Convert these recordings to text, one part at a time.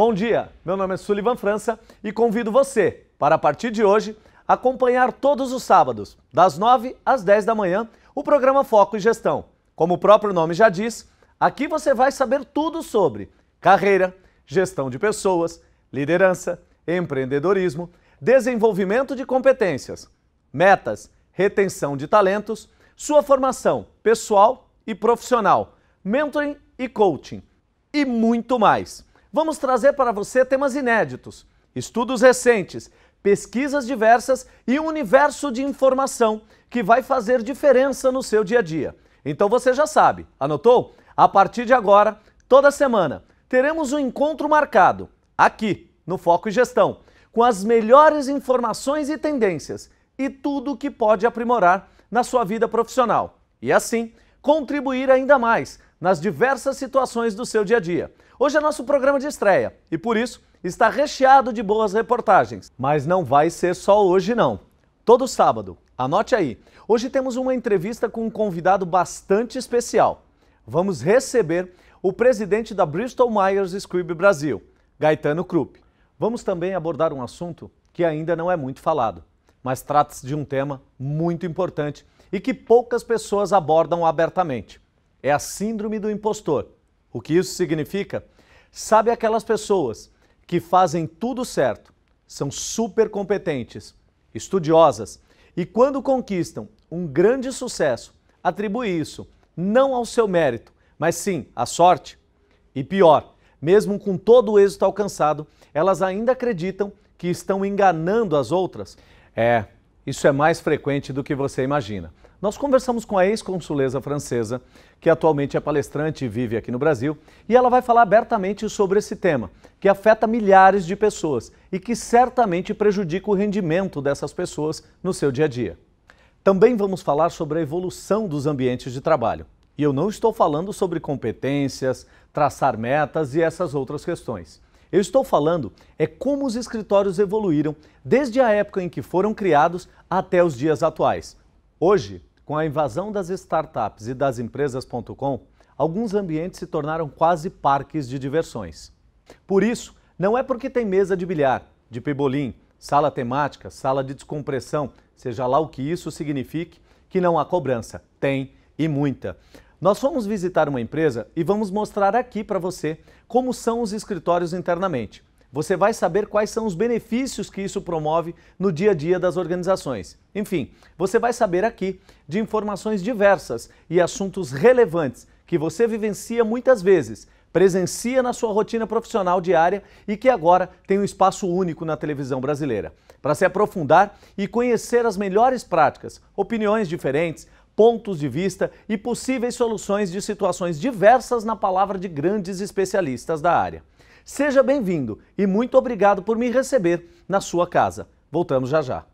Bom dia, meu nome é Sullivan França e convido você para, a partir de hoje, acompanhar todos os sábados, das 9 às 10 da manhã, o programa Foco e Gestão. Como o próprio nome já diz, aqui você vai saber tudo sobre carreira, gestão de pessoas, liderança, empreendedorismo, desenvolvimento de competências, metas, retenção de talentos, sua formação pessoal e profissional, mentoring e coaching e muito mais. Vamos trazer para você temas inéditos, estudos recentes, pesquisas diversas e um universo de informação que vai fazer diferença no seu dia a dia. Então você já sabe, anotou? A partir de agora, toda semana, teremos um encontro marcado aqui no Foco e Gestão, com as melhores informações e tendências e tudo o que pode aprimorar na sua vida profissional e assim contribuir ainda mais nas diversas situações do seu dia a dia. Hoje é nosso programa de estreia e por isso está recheado de boas reportagens. Mas não vai ser só hoje, não. Todo sábado, anote aí. Hoje temos uma entrevista com um convidado bastante especial. Vamos receber o presidente da Bristol Myers Squibb Brasil, Gaetano Krupp. Vamos também abordar um assunto que ainda não é muito falado, mas trata-se de um tema muito importante e que poucas pessoas abordam abertamente. É a síndrome do impostor o que isso significa? Sabe aquelas pessoas que fazem tudo certo, são super competentes, estudiosas e quando conquistam um grande sucesso, atribui isso não ao seu mérito, mas sim à sorte? E pior, mesmo com todo o êxito alcançado, elas ainda acreditam que estão enganando as outras? É, isso é mais frequente do que você imagina. Nós conversamos com a ex-consuleza francesa, que atualmente é palestrante e vive aqui no Brasil, e ela vai falar abertamente sobre esse tema, que afeta milhares de pessoas e que certamente prejudica o rendimento dessas pessoas no seu dia a dia. Também vamos falar sobre a evolução dos ambientes de trabalho. E eu não estou falando sobre competências, traçar metas e essas outras questões. Eu estou falando é como os escritórios evoluíram desde a época em que foram criados até os dias atuais. Hoje, com a invasão das startups e das empresas.com, alguns ambientes se tornaram quase parques de diversões. Por isso, não é porque tem mesa de bilhar, de pebolim, sala temática, sala de descompressão, seja lá o que isso signifique, que não há cobrança. Tem e muita. Nós fomos visitar uma empresa e vamos mostrar aqui para você como são os escritórios internamente. Você vai saber quais são os benefícios que isso promove no dia a dia das organizações. Enfim, você vai saber aqui de informações diversas e assuntos relevantes que você vivencia muitas vezes, presencia na sua rotina profissional diária e que agora tem um espaço único na televisão brasileira. Para se aprofundar e conhecer as melhores práticas, opiniões diferentes, pontos de vista e possíveis soluções de situações diversas na palavra de grandes especialistas da área. Seja bem-vindo e muito obrigado por me receber na sua casa. Voltamos já já.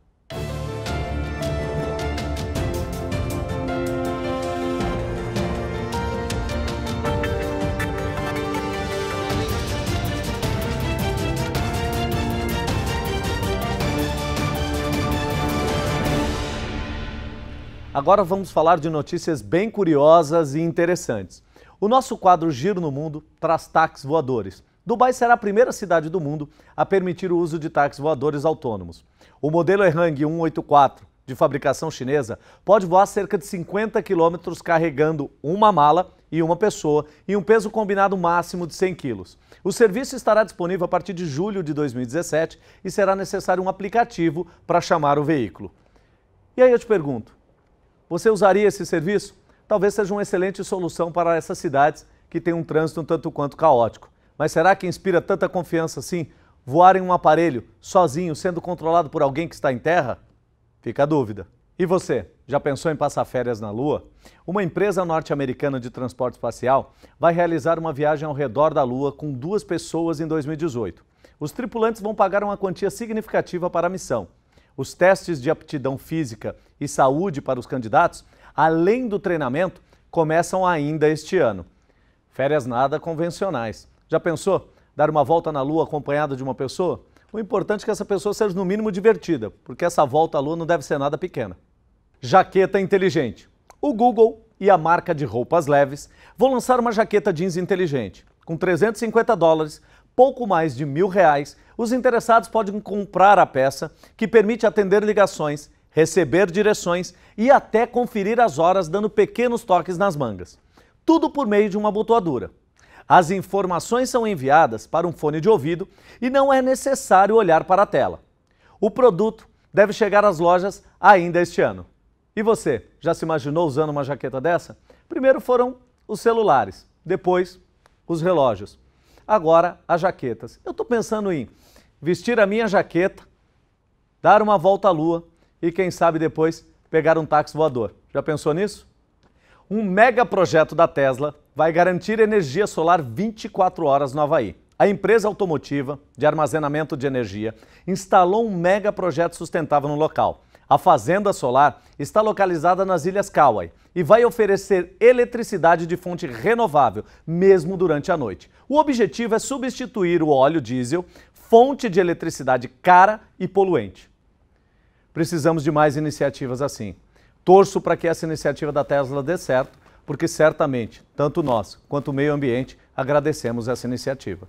Agora vamos falar de notícias bem curiosas e interessantes. O nosso quadro Giro no Mundo traz táxis voadores. Dubai será a primeira cidade do mundo a permitir o uso de táxis voadores autônomos. O modelo Erhang 184, de fabricação chinesa, pode voar cerca de 50 quilômetros carregando uma mala e uma pessoa e um peso combinado máximo de 100 quilos. O serviço estará disponível a partir de julho de 2017 e será necessário um aplicativo para chamar o veículo. E aí eu te pergunto, você usaria esse serviço? Talvez seja uma excelente solução para essas cidades que têm um trânsito um tanto quanto caótico. Mas será que inspira tanta confiança assim voar em um aparelho sozinho, sendo controlado por alguém que está em terra? Fica a dúvida. E você, já pensou em passar férias na Lua? Uma empresa norte-americana de transporte espacial vai realizar uma viagem ao redor da Lua com duas pessoas em 2018. Os tripulantes vão pagar uma quantia significativa para a missão. Os testes de aptidão física e saúde para os candidatos, além do treinamento, começam ainda este ano. Férias nada convencionais. Já pensou? Dar uma volta na Lua acompanhado de uma pessoa? O importante é que essa pessoa seja no mínimo divertida, porque essa volta à Lua não deve ser nada pequena. Jaqueta inteligente. O Google e a marca de roupas leves vão lançar uma jaqueta jeans inteligente. Com 350 dólares, pouco mais de mil reais, os interessados podem comprar a peça, que permite atender ligações, receber direções e até conferir as horas dando pequenos toques nas mangas. Tudo por meio de uma abotoadura. As informações são enviadas para um fone de ouvido e não é necessário olhar para a tela. O produto deve chegar às lojas ainda este ano. E você, já se imaginou usando uma jaqueta dessa? Primeiro foram os celulares, depois os relógios. Agora as jaquetas. Eu estou pensando em vestir a minha jaqueta, dar uma volta à lua e quem sabe depois pegar um táxi voador. Já pensou nisso? Um mega projeto da Tesla vai garantir energia solar 24 horas no Havaí. A empresa automotiva de armazenamento de energia instalou um mega projeto sustentável no local. A fazenda solar está localizada nas Ilhas Kauai e vai oferecer eletricidade de fonte renovável, mesmo durante a noite. O objetivo é substituir o óleo diesel, fonte de eletricidade cara e poluente. Precisamos de mais iniciativas assim. Torço para que essa iniciativa da Tesla dê certo porque certamente, tanto nós quanto o meio ambiente, agradecemos essa iniciativa.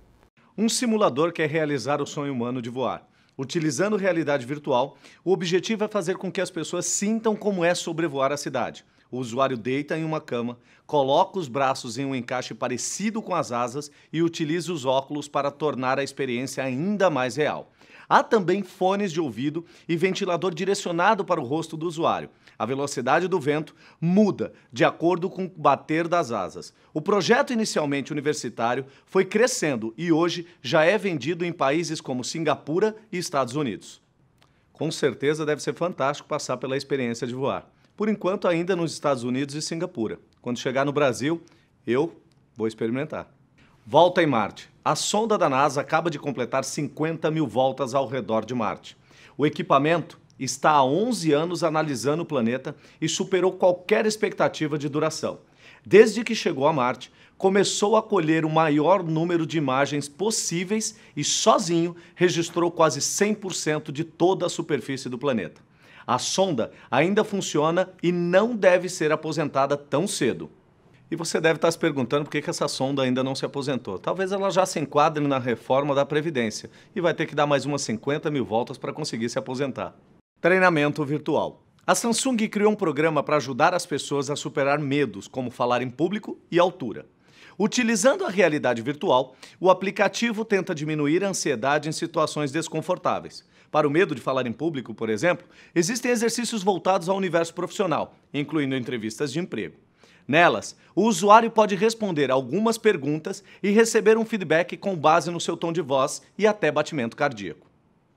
Um simulador quer realizar o sonho humano de voar. Utilizando realidade virtual, o objetivo é fazer com que as pessoas sintam como é sobrevoar a cidade. O usuário deita em uma cama, coloca os braços em um encaixe parecido com as asas e utiliza os óculos para tornar a experiência ainda mais real. Há também fones de ouvido e ventilador direcionado para o rosto do usuário. A velocidade do vento muda de acordo com o bater das asas. O projeto inicialmente universitário foi crescendo e hoje já é vendido em países como Singapura e Estados Unidos. Com certeza deve ser fantástico passar pela experiência de voar. Por enquanto, ainda nos Estados Unidos e Singapura. Quando chegar no Brasil, eu vou experimentar. Volta em Marte. A sonda da NASA acaba de completar 50 mil voltas ao redor de Marte. O equipamento está há 11 anos analisando o planeta e superou qualquer expectativa de duração. Desde que chegou a Marte, começou a colher o maior número de imagens possíveis e sozinho registrou quase 100% de toda a superfície do planeta. A sonda ainda funciona e não deve ser aposentada tão cedo. E você deve estar se perguntando por que, essa sonda ainda não se aposentou. Talvez ela já se enquadre na reforma da Previdência e vai ter que dar mais umas 50 mil voltas para conseguir se aposentar. Treinamento virtual. A Samsung criou um programa para ajudar as pessoas a superar medos, como falar em público e altura. Utilizando a realidade virtual, o aplicativo tenta diminuir a ansiedade em situações desconfortáveis. Para o medo de falar em público, por exemplo, existem exercícios voltados ao universo profissional, incluindo entrevistas de emprego. Nelas, o usuário pode responder algumas perguntas e receber um feedback com base no seu tom de voz e até batimento cardíaco.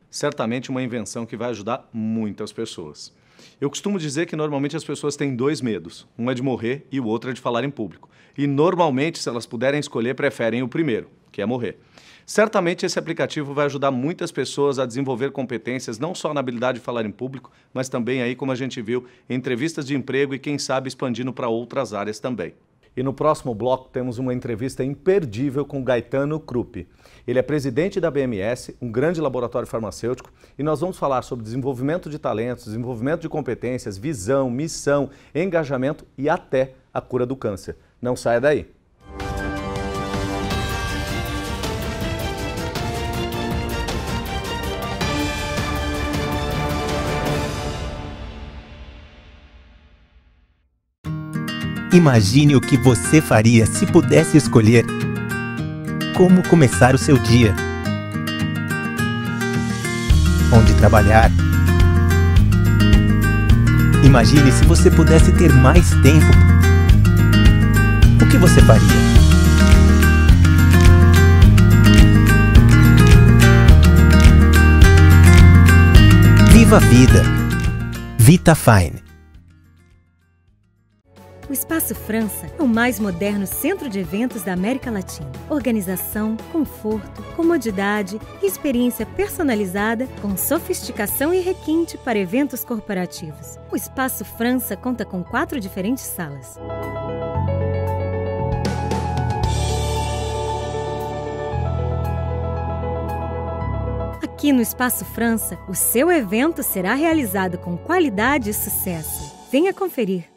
Certamente uma invenção que vai ajudar muitas pessoas. Eu costumo dizer que normalmente as pessoas têm dois medos. Um é de morrer e o outro é de falar em público. E normalmente, se elas puderem escolher, preferem o primeiro, que é morrer. Certamente esse aplicativo vai ajudar muitas pessoas a desenvolver competências, não só na habilidade de falar em público, mas também aí, como a gente viu, em entrevistas de emprego e quem sabe expandindo para outras áreas também. E no próximo bloco temos uma entrevista imperdível com Gaetano Krupp. Ele é presidente da BMS, um grande laboratório farmacêutico, e nós vamos falar sobre desenvolvimento de talentos, desenvolvimento de competências, visão, missão, engajamento e até a cura do câncer. Não saia daí! Imagine o que você faria se pudesse escolher como começar o seu dia, onde trabalhar. Imagine se você pudesse ter mais tempo. O que você faria? Viva a vida. Vita Fine. O Espaço França é o mais moderno centro de eventos da América Latina. Organização, conforto, comodidade e experiência personalizada com sofisticação e requinte para eventos corporativos. O Espaço França conta com quatro diferentes salas. Aqui no Espaço França, o seu evento será realizado com qualidade e sucesso. Venha conferir.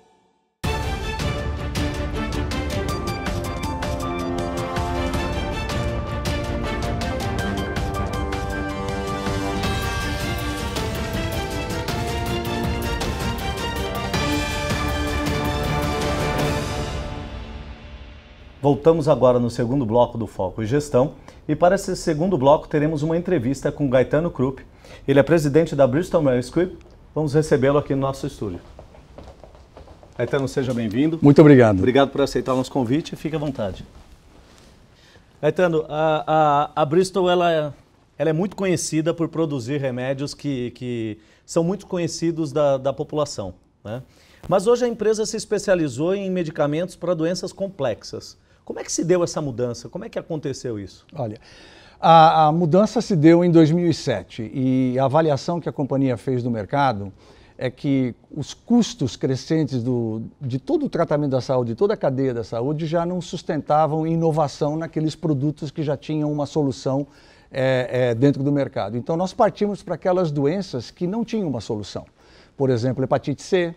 Voltamos agora no segundo bloco do Foco e Gestão e para esse segundo bloco teremos uma entrevista com Gaetano Krupp. Ele é presidente da Bristol Myers Squibb. Vamos recebê-lo aqui no nosso estúdio. Gaetano, seja bem-vindo. Muito obrigado. Obrigado por aceitar o nosso convite. Fique à vontade. Gaetano, a, a, a Bristol ela, ela, é muito conhecida por produzir remédios que, que são muito conhecidos da, da população. Né? Mas hoje a empresa se especializou em medicamentos para doenças complexas. Como é que se deu essa mudança? Como é que aconteceu isso? Olha, a, a mudança se deu em 2007 e a avaliação que a companhia fez do mercado é que os custos crescentes do, de todo o tratamento da saúde, de toda a cadeia da saúde, já não sustentavam inovação naqueles produtos que já tinham uma solução é, é, dentro do mercado. Então, nós partimos para aquelas doenças que não tinham uma solução. Por exemplo, hepatite C,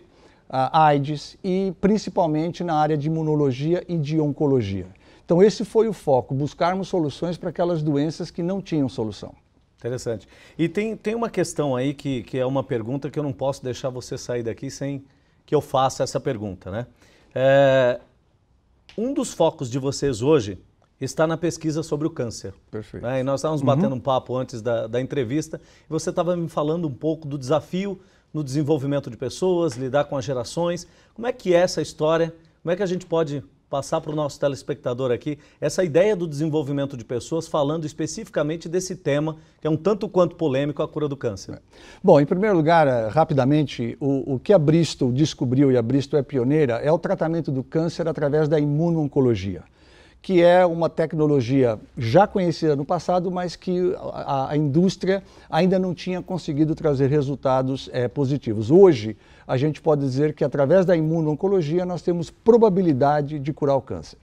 AIDS e principalmente na área de imunologia e de oncologia. Então esse foi o foco, buscarmos soluções para aquelas doenças que não tinham solução. Interessante. E tem, tem uma questão aí que, que é uma pergunta que eu não posso deixar você sair daqui sem que eu faça essa pergunta, né? É, um dos focos de vocês hoje está na pesquisa sobre o câncer. Perfeito. Né? E nós estávamos uhum. batendo um papo antes da, da entrevista e você estava me falando um pouco do desafio no desenvolvimento de pessoas, lidar com as gerações. Como é que é essa história? Como é que a gente pode passar para o nosso telespectador aqui essa ideia do desenvolvimento de pessoas, falando especificamente desse tema, que é um tanto quanto polêmico, a cura do câncer. É. Bom, em primeiro lugar, eh, rapidamente, o, o que a Bristol descobriu, e a Bristol é pioneira, é o tratamento do câncer através da imuno-oncologia que é uma tecnologia já conhecida no passado, mas que a, a indústria ainda não tinha conseguido trazer resultados é, positivos. Hoje, a gente pode dizer que através da imuno-oncologia nós temos probabilidade de curar o câncer.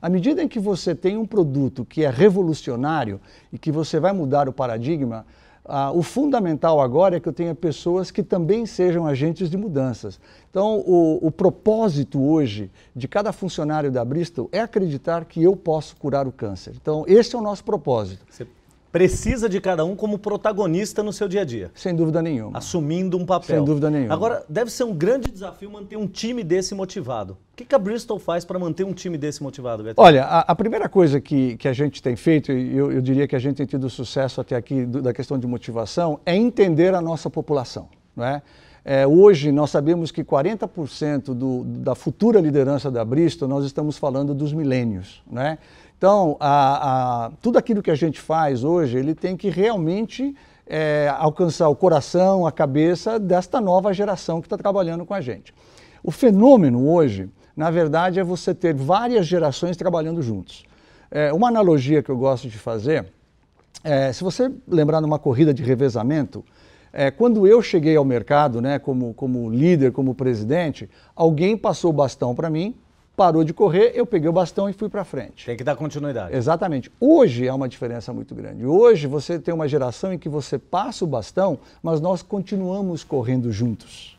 À medida em que você tem um produto que é revolucionário e que você vai mudar o paradigma, ah, o fundamental agora é que eu tenha pessoas que também sejam agentes de mudanças. Então, o, o propósito hoje de cada funcionário da Bristol é acreditar que eu posso curar o câncer. Então, esse é o nosso propósito. Você precisa de cada um como protagonista no seu dia a dia. Sem dúvida nenhuma. Assumindo um papel. Sem dúvida nenhuma. Agora, deve ser um grande desafio manter um time desse motivado. O que, que a Bristol faz para manter um time desse motivado, Beto? Olha, a, a, primeira coisa que, que a gente tem feito, e eu, eu diria que a gente tem tido sucesso até aqui do, da questão de motivação, é entender a nossa população. Não é? É, hoje nós sabemos que 40% do, da futura liderança da Bristol nós estamos falando dos milênios, é? Então, a, a, tudo aquilo que a gente faz hoje, ele tem que realmente é, alcançar o coração, a cabeça desta nova geração que está trabalhando com a gente. O fenômeno hoje, na verdade, é você ter várias gerações trabalhando juntos. É, uma analogia que eu gosto de fazer, é, se você lembrar numa corrida de revezamento, é, quando eu cheguei ao mercado, né, como, como líder, como presidente, alguém passou o bastão para mim parou de correr, eu peguei o bastão e fui para frente. Tem que dar continuidade. Exatamente. Hoje é uma diferença muito grande. Hoje você tem uma geração em que você passa o bastão, mas nós continuamos correndo juntos.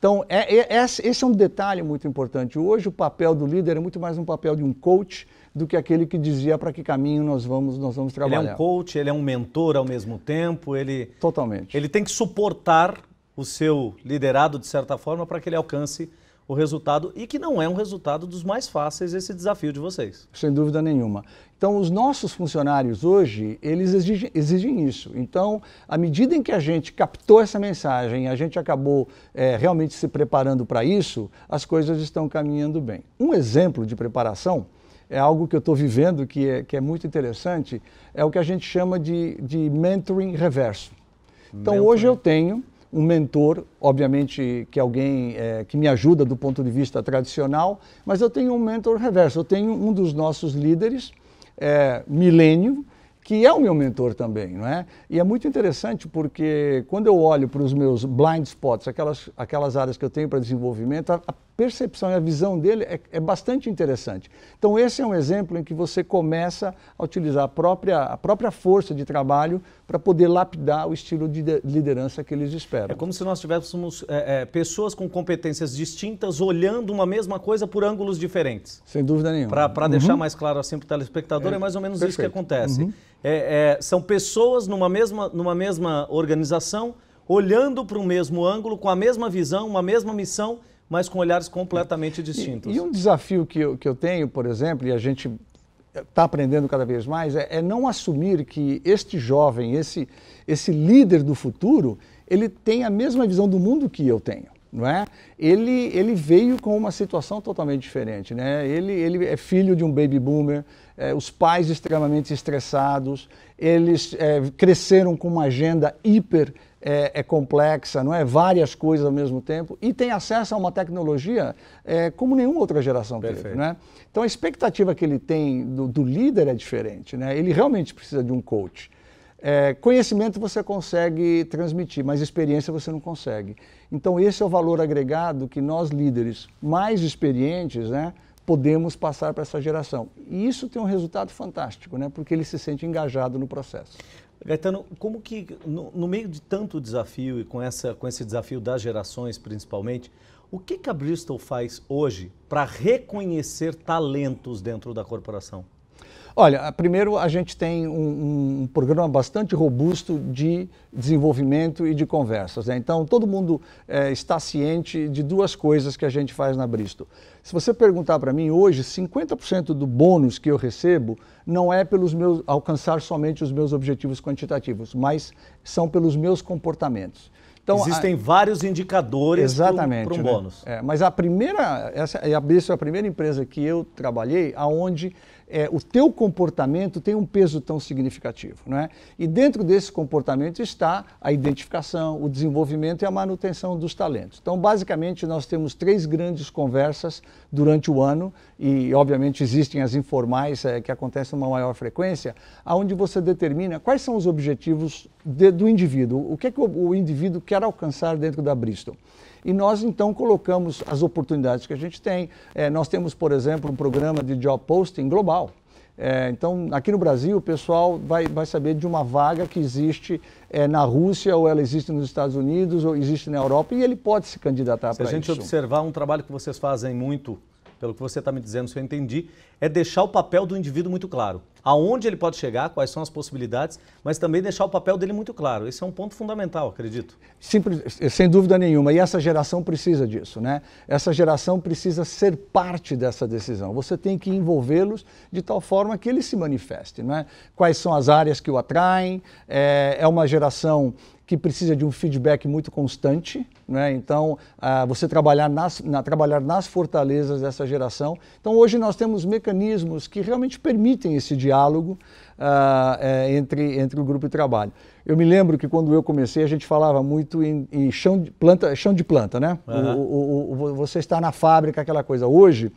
Então, é, é, esse é um detalhe muito importante. Hoje o papel do líder é muito mais um papel de um coach do que aquele que dizia para que caminho nós vamos, nós vamos trabalhar. Ele é um coach, ele é um mentor ao mesmo tempo, ele... Totalmente. Ele tem que suportar o seu liderado, de certa forma, para que ele alcance o resultado e que não é um resultado dos mais fáceis esse desafio de vocês. Sem dúvida nenhuma. Então, os nossos funcionários hoje, eles exigem, exigem isso. Então, à medida em que a gente captou essa mensagem, a gente acabou é, realmente se preparando para isso, as coisas estão caminhando bem. Um exemplo de preparação é algo que eu estou vivendo que é, que é muito interessante, é o que a gente chama de, de mentoring reverso. Então, mentoring. hoje eu tenho um mentor, obviamente que alguém é, que me ajuda do ponto de vista tradicional, mas eu tenho um mentor reverso. Eu tenho um dos nossos líderes, é, Milênio, que é o meu mentor também, não é? E é muito interessante porque quando eu olho para os meus blind spots, aquelas, aquelas áreas que eu tenho para desenvolvimento, a, a percepção e a visão dele é, é, bastante interessante. Então, esse é um exemplo em que você começa a utilizar a própria, a própria força de trabalho para poder lapidar o estilo de liderança que eles esperam. É como se nós tivéssemos é, é, pessoas com competências distintas olhando uma mesma coisa por ângulos diferentes. Sem dúvida nenhuma. Para uhum. deixar mais claro assim para o telespectador, é, é, mais ou menos perfeito. isso que acontece. Uhum. É, é, são pessoas numa mesma, numa mesma organização olhando para o mesmo ângulo, com a mesma visão, uma mesma missão mas com olhares completamente distintos. E, e um desafio que eu, que eu tenho, por exemplo, e a gente está aprendendo cada vez mais, é, é, não assumir que este jovem, esse, esse líder do futuro, ele tem a mesma visão do mundo que eu tenho. Não é? ele, ele veio com uma situação totalmente diferente. Né? Ele, ele é filho de um baby boomer, é, os pais extremamente estressados, eles é, cresceram com uma agenda hiper é, é, complexa, não é várias coisas ao mesmo tempo e tem acesso a uma tecnologia é, como nenhuma outra geração Perfeito. teve. Né? Então a expectativa que ele tem do, do, líder é diferente. Né? Ele realmente precisa de um coach. É, conhecimento você consegue transmitir, mas experiência você não consegue. Então esse é o valor agregado que nós líderes mais experientes, né, podemos passar para essa geração. E isso tem um resultado fantástico, né? porque ele se sente engajado no processo. Gaetano, como que, no, no, meio de tanto desafio e com, essa, com esse desafio das gerações principalmente, o que, que a Bristol faz hoje para reconhecer talentos dentro da corporação? Olha, primeiro a gente tem um, um, programa bastante robusto de desenvolvimento e de conversas. Né? Então todo mundo é, está ciente de duas coisas que a gente faz na Bristo. Se você perguntar para mim hoje, 50% do bônus que eu recebo não é pelos meus alcançar somente os meus objetivos quantitativos, mas são pelos meus comportamentos. Então, Existem a... vários indicadores para um né? bônus. Exatamente. É, mas a primeira, essa, a Bristo é a primeira empresa que eu trabalhei aonde é, o teu comportamento tem um peso tão significativo. Né? E dentro desse comportamento está a identificação, o desenvolvimento e a manutenção dos talentos. Então, basicamente, nós temos três grandes conversas durante o ano, e obviamente existem as informais é, que acontecem uma maior frequência, onde você determina quais são os objetivos de, do indivíduo, o que, é que o, o indivíduo quer alcançar dentro da Bristol. E nós então colocamos as oportunidades que a gente tem. É, nós temos, por exemplo, um programa de job posting global. É, então, aqui no Brasil, o pessoal vai, vai saber de uma vaga que existe é, na Rússia, ou ela existe nos Estados Unidos, ou existe na Europa, e ele pode se candidatar para isso. Se a gente observar um trabalho que vocês fazem muito pelo que você está me dizendo, se eu entendi, é deixar o papel do indivíduo muito claro. Aonde ele pode chegar, quais são as possibilidades, mas também deixar o papel dele muito claro. Esse é um ponto fundamental, acredito. Simples, sem dúvida nenhuma. E essa geração precisa disso, né? Essa geração precisa ser parte dessa decisão. Você tem que envolvê-los de tal forma que eles se manifestem, né? Quais são as áreas que o atraem? É, é uma geração que precisa de um feedback muito constante, né? então uh, você trabalhar nas, na, trabalhar nas fortalezas dessa geração. Então hoje nós temos mecanismos que realmente permitem esse diálogo uh, entre, entre o grupo de trabalho. Eu me lembro que quando eu comecei a gente falava muito em, em chão de planta, chão de planta, né? Uhum. O, o, o, você está na fábrica, aquela coisa. Hoje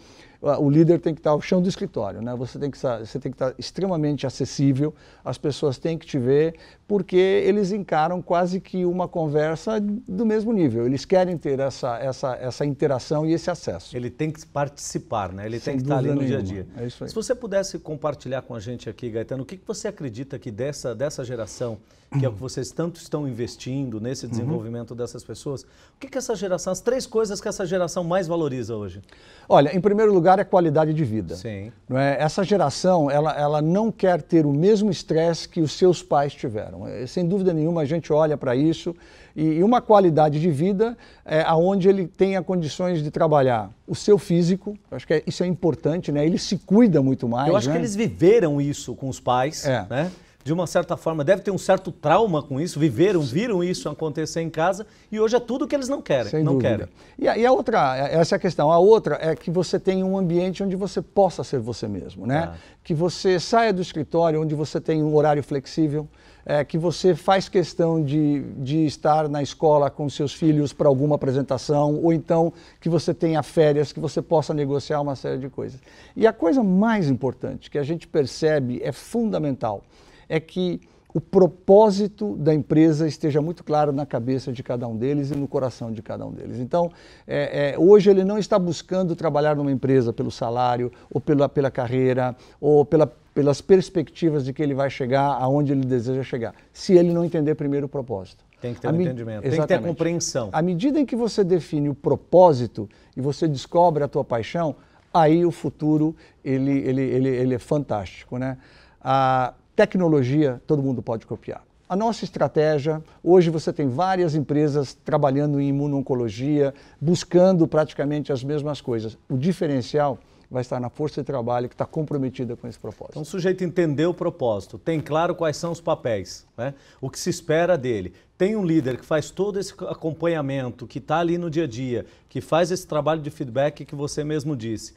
o líder tem que estar ao chão do escritório, né? Você tem que estar, você tem que estar extremamente acessível, as pessoas têm que te ver, porque eles encaram quase que uma conversa do mesmo nível. Eles querem ter essa, essa, essa interação e esse acesso. Ele tem que participar, né? ele Sem tem que estar ali no nenhuma. dia a dia. É Se você pudesse compartilhar com a gente aqui, Gaetano, o que você acredita que dessa, dessa geração, que é o que vocês tanto estão investindo nesse uhum. desenvolvimento uhum. dessas pessoas, o que, que essa geração, as três coisas que essa geração mais valoriza hoje? Olha, em primeiro lugar é qualidade de vida. Sim. Não é? Essa geração, ela, ela não quer ter o mesmo estresse que os seus pais tiveram. É, sem dúvida nenhuma, a gente olha para isso e, uma qualidade de vida é, aonde ele tenha condições de trabalhar o seu físico, acho que é, isso é importante, né? Ele se cuida muito mais. Eu acho né? que eles viveram isso com os pais, é. né? de uma certa forma, deve ter um certo trauma com isso, viveram, viram isso acontecer em casa e hoje é tudo que eles não querem. Sem não dúvida. querem. E a, e a, outra, essa é a questão. A outra é que você tenha um ambiente onde você possa ser você mesmo, né? Ah. Que você saia do escritório onde você tem um horário flexível, é, que você faz questão de, de estar na escola com seus filhos para alguma apresentação, ou então que você tenha férias, que você possa negociar uma série de coisas. E a coisa mais importante que a gente percebe é fundamental, é que o propósito da empresa esteja muito claro na cabeça de cada um deles e no coração de cada um deles. Então, é, é, hoje ele não está buscando trabalhar numa empresa pelo salário, ou pela, pela carreira, ou pela pelas perspectivas de que ele vai chegar aonde ele deseja chegar, se ele não entender primeiro o propósito. Tem que ter um me... entendimento, Exatamente. tem que ter compreensão. À medida em que você define o propósito e você descobre a tua paixão, aí o futuro ele, ele, ele, ele é fantástico. Né? A tecnologia todo mundo pode copiar. A nossa estratégia, hoje você tem várias empresas trabalhando em imuno buscando praticamente as mesmas coisas. O diferencial vai estar na força de trabalho que está comprometida com esse propósito. Então, o sujeito entendeu o propósito, tem claro quais são os papéis, né? o que se espera dele. Tem um líder que faz todo esse acompanhamento, que está ali no dia a dia, que faz esse trabalho de feedback que você mesmo disse.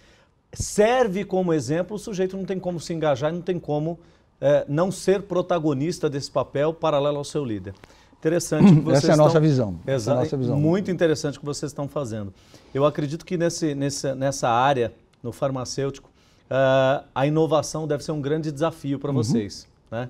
Serve como exemplo, o sujeito não tem como se engajar, não tem como é, não ser protagonista desse papel paralelo ao seu líder. Interessante que vocês Essa é a nossa estão... visão. É Exato. É nossa visão. Muito interessante o que vocês estão fazendo. Eu acredito que nesse, nessa área no farmacêutico, uh, a inovação deve ser um grande desafio para uhum. vocês. Né?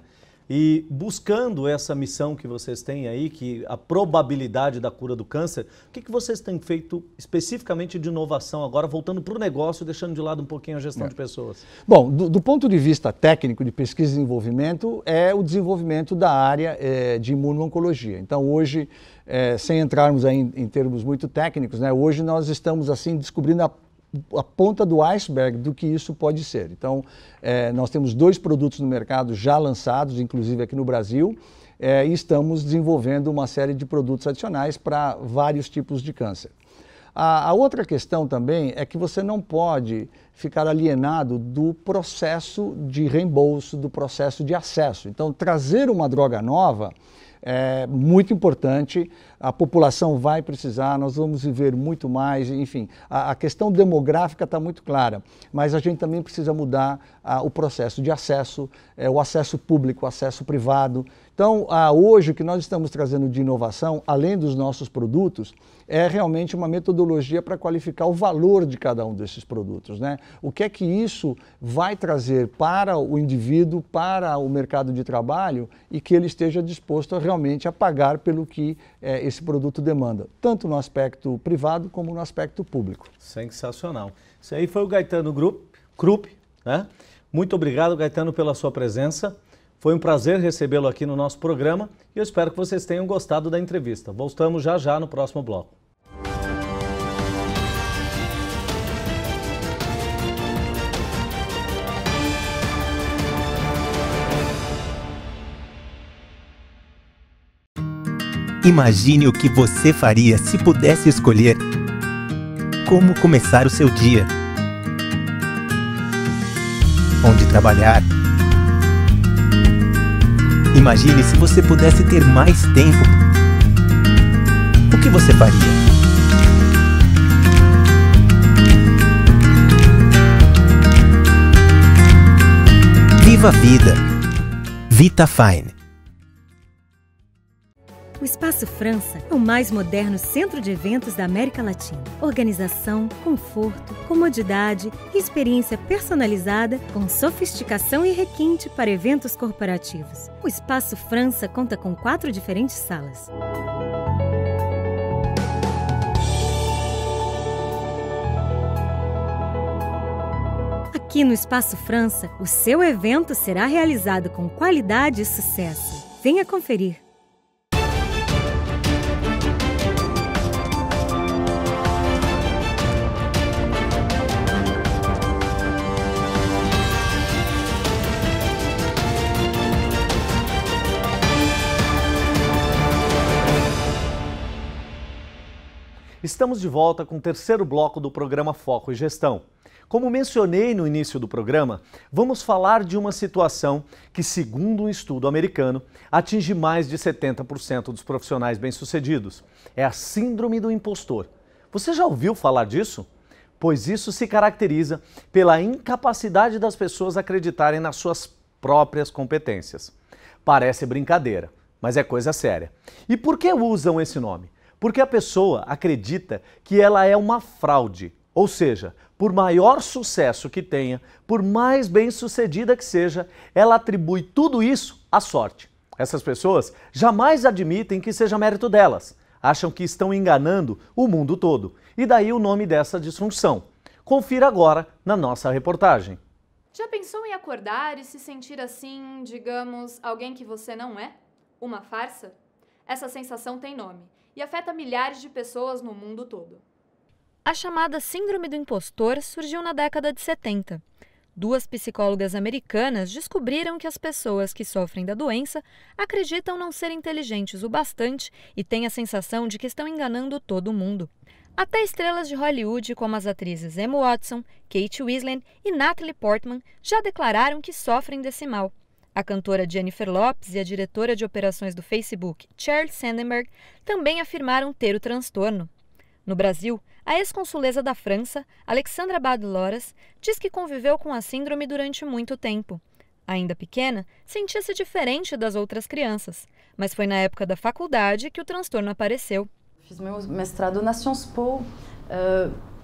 E buscando essa missão que vocês têm aí, que a probabilidade da cura do câncer, o que, que vocês têm feito especificamente de inovação agora, voltando para o negócio, deixando de lado um pouquinho a gestão é. de pessoas? Bom, do, do, ponto de vista técnico de pesquisa e desenvolvimento, é o desenvolvimento da área é, de imuno-oncologia. Então, hoje, é, sem entrarmos em, em termos muito técnicos, né, hoje nós estamos assim descobrindo a a ponta do iceberg do que isso pode ser. Então, é, nós temos dois produtos no mercado já lançados, inclusive aqui no Brasil, é, e estamos desenvolvendo uma série de produtos adicionais para vários tipos de câncer. A, a outra questão também é que você não pode ficar alienado do processo de reembolso, do processo de acesso. Então, trazer uma droga nova é muito importante. A população vai precisar, nós vamos viver muito mais, enfim, a, a questão demográfica está muito clara, mas a gente também precisa mudar a, o processo de acesso, é, o acesso público, o acesso privado. Então, a, hoje, o que nós estamos trazendo de inovação, além dos nossos produtos, é realmente uma metodologia para qualificar o valor de cada um desses produtos. Né? O que é que isso vai trazer para o indivíduo, para o mercado de trabalho e que ele esteja disposto a realmente a pagar pelo que é, esse produto demanda, tanto no aspecto privado como no aspecto público. Sensacional. Isso aí foi o Gaetano Grupp, Krupp, né? Muito obrigado, Gaetano, pela sua presença. Foi um prazer recebê-lo aqui no nosso programa e eu espero que vocês tenham gostado da entrevista. Voltamos já já no próximo bloco. Imagine o que você faria se pudesse escolher como começar o seu dia, onde trabalhar Imagine se você pudesse ter mais tempo. O que você faria? Viva a vida. Vita Fine. Espaço França é o mais moderno centro de eventos da América Latina. Organização, conforto, comodidade e experiência personalizada com sofisticação e requinte para eventos corporativos. O Espaço França conta com quatro diferentes salas. Aqui no Espaço França, o seu evento será realizado com qualidade e sucesso. Venha conferir. Estamos de volta com o terceiro bloco do programa Foco e Gestão. Como mencionei no início do programa, vamos falar de uma situação que, segundo um estudo americano, atinge mais de 70% dos profissionais bem-sucedidos. É a Síndrome do Impostor. Você já ouviu falar disso? Pois isso se caracteriza pela incapacidade das pessoas acreditarem nas suas próprias competências. Parece brincadeira, mas é coisa séria. E por que usam esse nome? Porque a pessoa acredita que ela é uma fraude, ou seja, por maior sucesso que tenha, por mais bem sucedida que seja, ela atribui tudo isso à sorte. Essas pessoas jamais admitem que seja mérito delas, acham que estão enganando o mundo todo. E daí o nome dessa disfunção. Confira agora na nossa reportagem. Já pensou em acordar e se sentir assim, digamos, alguém que você não é? Uma farsa? Essa sensação tem nome e afeta milhares de pessoas no mundo todo. A chamada Síndrome do Impostor surgiu na década de 70. Duas psicólogas americanas descobriram que as pessoas que sofrem da doença acreditam não ser inteligentes o bastante e têm a sensação de que estão enganando todo mundo. Até estrelas de Hollywood como as atrizes Emma Watson, Kate Winslet e Natalie Portman já declararam que sofrem desse mal. A cantora Jennifer Lopes e a diretora de operações do Facebook, Charles Sandenberg, também afirmaram ter o transtorno. No Brasil, a ex-consuleza da França, Alexandra Badloras, diz que conviveu com a síndrome durante muito tempo. Ainda pequena, sentia-se diferente das outras crianças, mas foi na época da faculdade que o transtorno apareceu. Fiz meu mestrado na Sciences Po. Uh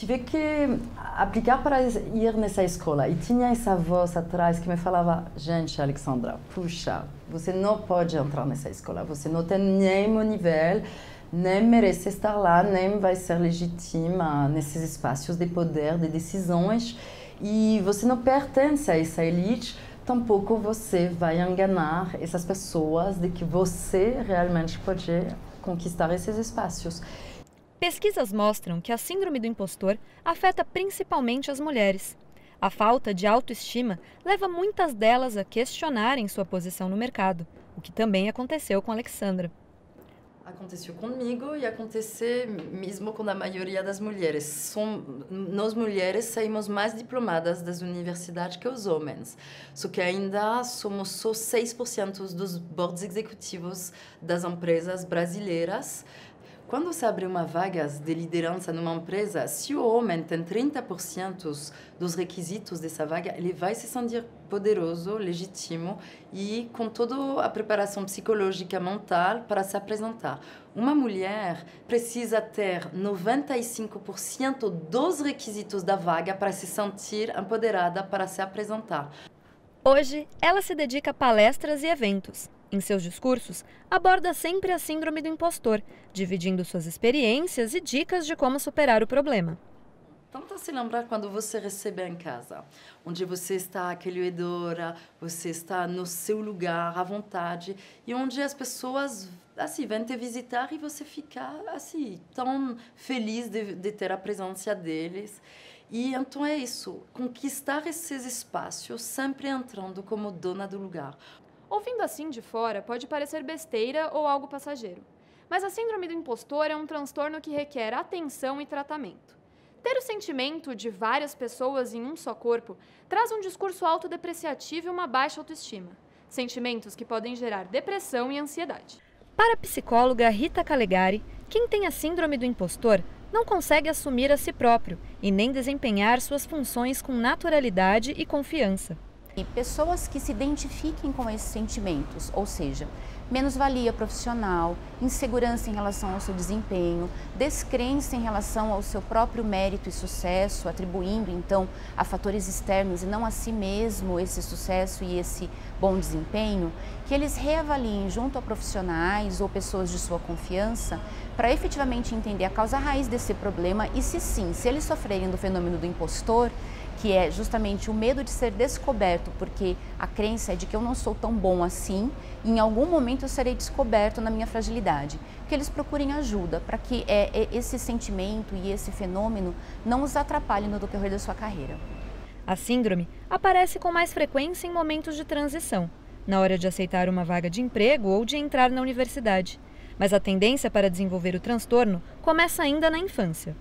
tive que aplicar para ir nessa escola. E tinha essa voz atrás que me falava: gente, Alexandra, puxa, você não pode entrar nessa escola, você não tem nem o nível, nem merece estar lá, nem vai ser legítima nesses espaços de poder, de decisões. E você não pertence a essa elite, tampouco você vai enganar essas pessoas de que você realmente pode conquistar esses espaços. Pesquisas mostram que a síndrome do impostor afeta principalmente as mulheres. A falta de autoestima leva muitas delas a questionarem sua posição no mercado, o que também aconteceu com Alexandra. Aconteceu comigo e acontece mesmo com a maioria das mulheres. Som, nós mulheres saímos mais diplomadas das universidades que os homens. Só que ainda somos só 6% dos boards executivos das empresas brasileiras quando se abre uma vaga de liderança numa empresa, se o homem tem 30% dos requisitos dessa vaga, ele vai se sentir poderoso, legítimo e com toda a preparação psicológica mental para se apresentar. Uma mulher precisa ter 95% dos requisitos da vaga para se sentir empoderada para se apresentar. Hoje, ela se dedica a palestras e eventos em seus discursos, aborda sempre a síndrome do impostor, dividindo suas experiências e dicas de como superar o problema. Tenta tá, se lembrar quando você recebe em casa, onde você está acolhedora, você está no seu lugar, à vontade, e onde as pessoas assim, vêm te visitar e você fica assim, tão feliz de, de ter a presença deles. E então é isso, conquistar esses espaços sempre entrando como dona do lugar, Ouvindo assim de fora, pode parecer besteira ou algo passageiro. Mas a síndrome do impostor é um transtorno que requer atenção e tratamento. Ter o sentimento de várias pessoas em um só corpo traz um discurso autodepreciativo e uma baixa autoestima. Sentimentos que podem gerar depressão e ansiedade. Para a psicóloga Rita Calegari, quem tem a síndrome do impostor não consegue assumir a si próprio e nem desempenhar suas funções com naturalidade e confiança. E pessoas que se identifiquem com esses sentimentos, ou seja, menos-valia profissional, insegurança em relação ao seu desempenho, descrença em relação ao seu próprio mérito e sucesso, atribuindo então a fatores externos e não a si mesmo esse sucesso e esse bom desempenho, que eles reavaliem junto a profissionais ou pessoas de sua confiança para efetivamente entender a causa raiz desse problema e se sim, se eles sofrerem do fenômeno do impostor, que é justamente o medo de ser descoberto, porque a crença é de que eu não sou tão bom assim, e em algum momento eu serei descoberto na minha fragilidade. Que eles procurem ajuda para que é, é, esse sentimento e esse fenômeno não os atrapalhem no decorrer da sua carreira. A síndrome aparece com mais frequência em momentos de transição, na hora de aceitar uma vaga de emprego ou de entrar na universidade. Mas a tendência para desenvolver o transtorno começa ainda na infância.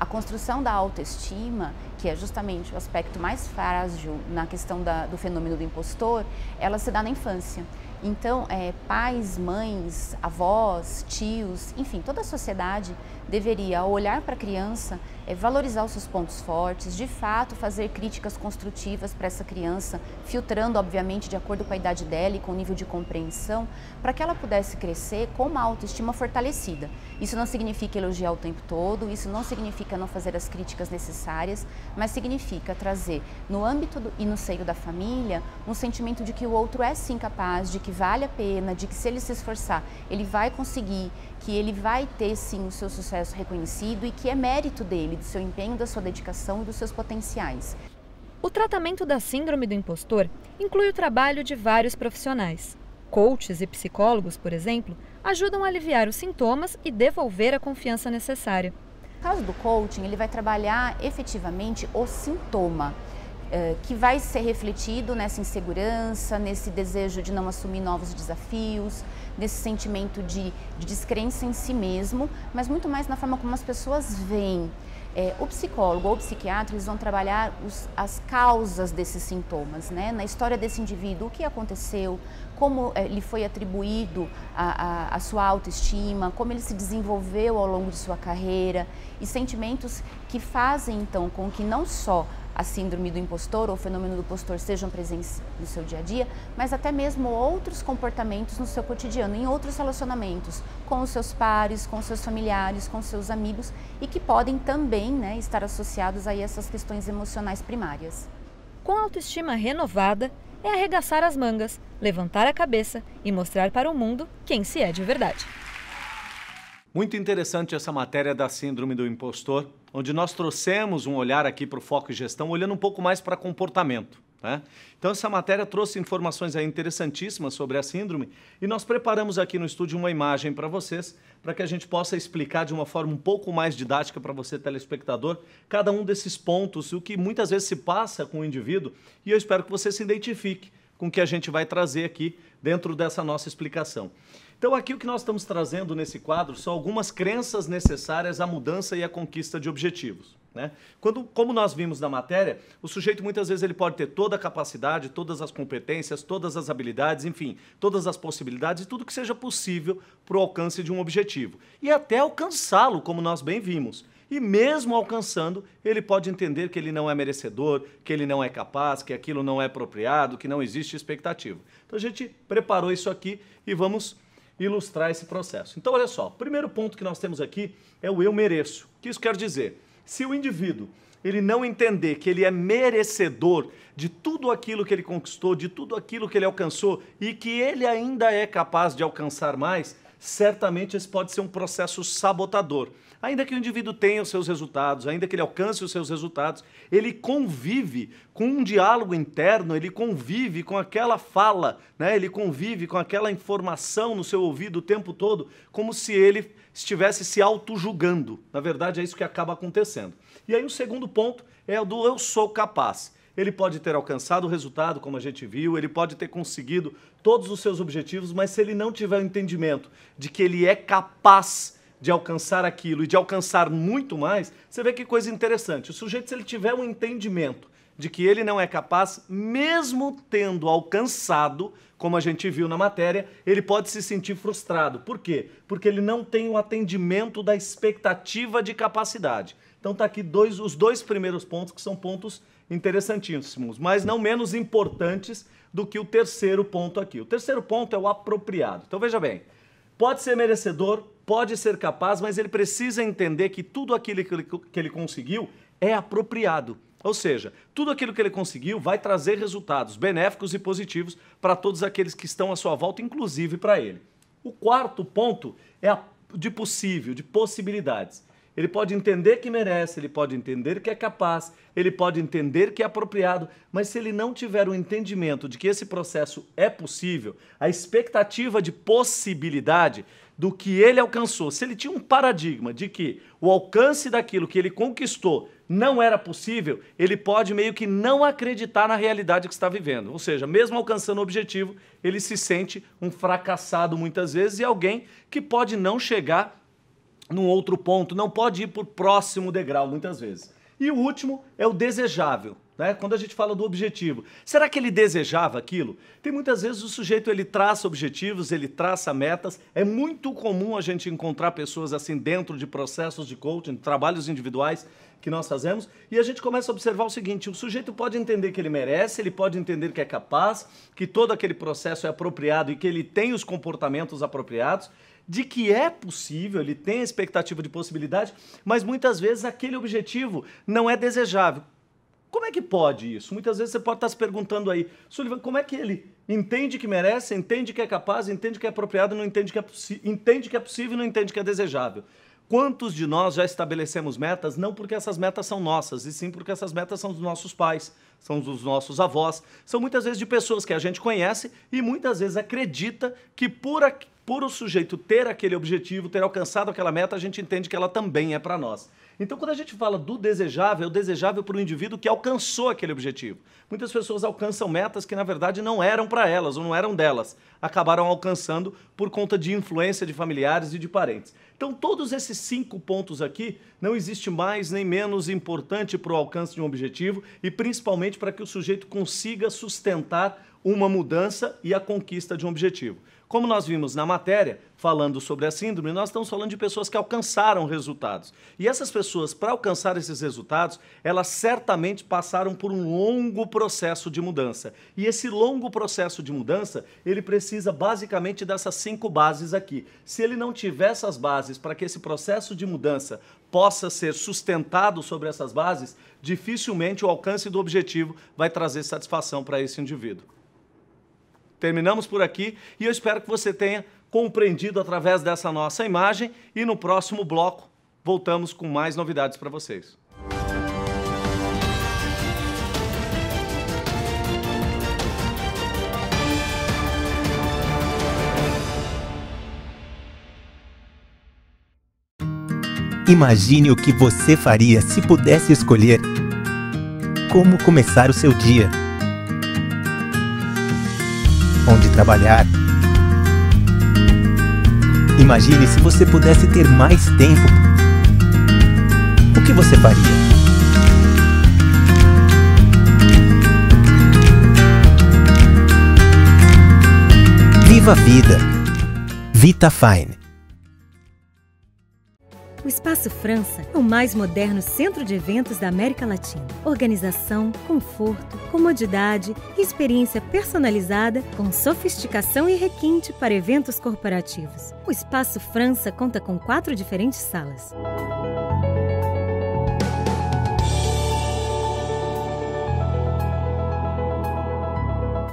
A construção da autoestima, que é justamente o aspecto mais frágil na questão da, do fenômeno do impostor, ela se dá na infância. Então, é, pais, mães, avós, tios, enfim, toda a sociedade deveria, ao olhar para a criança, é, valorizar os seus pontos fortes, de fato fazer críticas construtivas para essa criança, filtrando, obviamente, de acordo com a idade dela e com o nível de compreensão, para que ela pudesse crescer com uma autoestima fortalecida. Isso não significa elogiar o tempo todo, isso não significa não fazer as críticas necessárias, mas significa trazer no âmbito do, e no seio da família um sentimento de que o outro é sim capaz, de que vale a pena, de que se ele se esforçar, ele vai conseguir, que ele vai ter sim o seu sucesso reconhecido e que é mérito dele, do seu empenho, da sua dedicação e dos seus potenciais. O tratamento da síndrome do impostor inclui o trabalho de vários profissionais. Coaches e psicólogos, por exemplo, ajudam a aliviar os sintomas e devolver a confiança necessária. No caso do coaching, ele vai trabalhar efetivamente o sintoma eh, que vai ser refletido nessa insegurança, nesse desejo de não assumir novos desafios, nesse sentimento de, de descrença em si mesmo, mas muito mais na forma como as pessoas veem. É, o psicólogo ou o psiquiatra eles vão trabalhar os, as causas desses sintomas, né? na história desse indivíduo, o que aconteceu, como é, lhe foi atribuído a, a, a, sua autoestima, como ele se desenvolveu ao longo de sua carreira e sentimentos que fazem então com que não só a síndrome do impostor ou o fenômeno do impostor sejam presentes no seu dia a dia, mas até mesmo outros comportamentos no seu cotidiano, em outros relacionamentos, com os seus pares, com os seus familiares, com os seus amigos e que podem também né, estar associados a essas questões emocionais primárias. Com a autoestima renovada, é arregaçar as mangas, levantar a cabeça e mostrar para o mundo quem se é de verdade. Muito interessante essa matéria da Síndrome do Impostor onde nós trouxemos um olhar aqui para o foco e gestão, olhando um pouco mais para comportamento. Né? Então, essa matéria trouxe informações interessantíssimas sobre a síndrome e nós preparamos aqui no estúdio uma imagem para vocês, para que a gente possa explicar de uma forma um pouco mais didática para você, telespectador, cada um desses pontos, o que muitas vezes se passa com o indivíduo, e eu espero que você se identifique com o que a gente vai trazer aqui dentro dessa nossa explicação. Então, aqui o que nós estamos trazendo nesse quadro são algumas crenças necessárias à mudança e à conquista de objetivos. Né? Quando, como nós vimos na matéria, o sujeito muitas vezes ele pode ter toda a capacidade, todas as competências, todas as habilidades, enfim, todas as possibilidades e tudo que seja possível para o alcance de um objetivo. E até alcançá-lo, como nós bem vimos. E mesmo alcançando, ele pode entender que ele não é merecedor, que ele não é capaz, que aquilo não é apropriado, que não existe expectativa. Então a gente preparou isso aqui e vamos ilustrar esse processo. Então, olha só, o primeiro ponto que nós temos aqui é o eu mereço. O que isso quer dizer? Se o indivíduo ele não entender que ele é merecedor de tudo aquilo que ele conquistou, de tudo aquilo que ele alcançou e que ele ainda é capaz de alcançar mais, certamente esse pode ser um processo sabotador. Ainda que o indivíduo tenha os seus resultados, ainda que ele alcance os seus resultados, ele convive com um diálogo interno, ele convive com aquela fala, né? ele convive com aquela informação no seu ouvido o tempo todo, como se ele estivesse se auto-julgando. Na verdade, é isso que acaba acontecendo. E aí o segundo ponto é o do eu sou capaz. Ele pode ter alcançado o resultado, como a gente viu, ele pode ter conseguido todos os seus objetivos, mas se ele não tiver o entendimento de que ele é capaz de alcançar aquilo e de alcançar muito mais, você vê que coisa interessante. O sujeito, se ele tiver um entendimento de que ele não é capaz, mesmo tendo alcançado, como a gente viu na matéria, ele pode se sentir frustrado. Por quê? Porque ele não tem o atendimento da expectativa de capacidade. Então tá aqui dois, os dois primeiros pontos que são pontos interessantíssimos, mas não menos importantes do que o terceiro ponto aqui. O terceiro ponto é o apropriado. Então veja bem, pode ser merecedor, pode ser capaz, mas ele precisa entender que tudo aquilo que ele, que ele conseguiu é apropriado. Ou seja, tudo aquilo que ele conseguiu vai trazer resultados benéficos e positivos para todos aqueles que estão à sua volta, inclusive para ele. O quarto ponto é a de possível, de possibilidades. Ele pode entender que merece, ele pode entender que é capaz, ele pode entender que é apropriado, mas se ele não tiver o um entendimento de que esse processo é possível, a expectativa de possibilidade do que ele alcançou. Se ele tinha um paradigma de que o alcance daquilo que ele conquistou não era possível, ele pode meio que não acreditar na realidade que está vivendo. Ou seja, mesmo alcançando o objetivo, ele se sente um fracassado muitas vezes e alguém que pode não chegar num outro ponto, não pode ir por próximo degrau muitas vezes. E o último é o desejável. Né? Quando a gente fala do objetivo, será que ele desejava aquilo? Tem muitas vezes o sujeito ele traça objetivos, ele traça metas. É muito comum a gente encontrar pessoas assim dentro de processos de coaching, trabalhos individuais que nós fazemos, e a gente começa a observar o seguinte: o sujeito pode entender que ele merece, ele pode entender que é capaz, que todo aquele processo é apropriado e que ele tem os comportamentos apropriados, de que é possível, ele tem a expectativa de possibilidade, mas muitas vezes aquele objetivo não é desejável. Como é que pode isso? Muitas vezes você pode estar se perguntando aí, Sullivan, como é que ele entende que merece, entende que é capaz, entende que é apropriado, não entende que é, entende que é possível, não entende que é desejável? Quantos de nós já estabelecemos metas não porque essas metas são nossas, e sim porque essas metas são dos nossos pais, são dos nossos avós, são muitas vezes de pessoas que a gente conhece e muitas vezes acredita que por, por o sujeito ter aquele objetivo, ter alcançado aquela meta, a gente entende que ela também é para nós. Então, quando a gente fala do desejável, é o desejável para o indivíduo que alcançou aquele objetivo. Muitas pessoas alcançam metas que, na verdade, não eram para elas ou não eram delas. Acabaram alcançando por conta de influência de familiares e de parentes. Então, todos esses cinco pontos aqui, não existe mais nem menos importante para o alcance de um objetivo e principalmente para que o sujeito consiga sustentar uma mudança e a conquista de um objetivo. Como nós vimos na matéria, falando sobre a síndrome, nós estamos falando de pessoas que alcançaram resultados. E essas pessoas, para alcançar esses resultados, elas certamente passaram por um longo processo de mudança. E esse longo processo de mudança, ele precisa basicamente dessas cinco bases aqui. Se ele não tiver essas bases para que esse processo de mudança possa ser sustentado sobre essas bases, dificilmente o alcance do objetivo vai trazer satisfação para esse indivíduo terminamos por aqui e eu espero que você tenha compreendido através dessa nossa imagem e no próximo bloco voltamos com mais novidades para vocês. Imagine o que você faria se pudesse escolher como começar o seu dia trabalhar. Imagine se você pudesse ter mais tempo. O que você faria? Viva a vida. Vita Fine. Espaço França é o mais moderno centro de eventos da América Latina. Organização, conforto, comodidade e experiência personalizada com sofisticação e requinte para eventos corporativos. O Espaço França conta com quatro diferentes salas.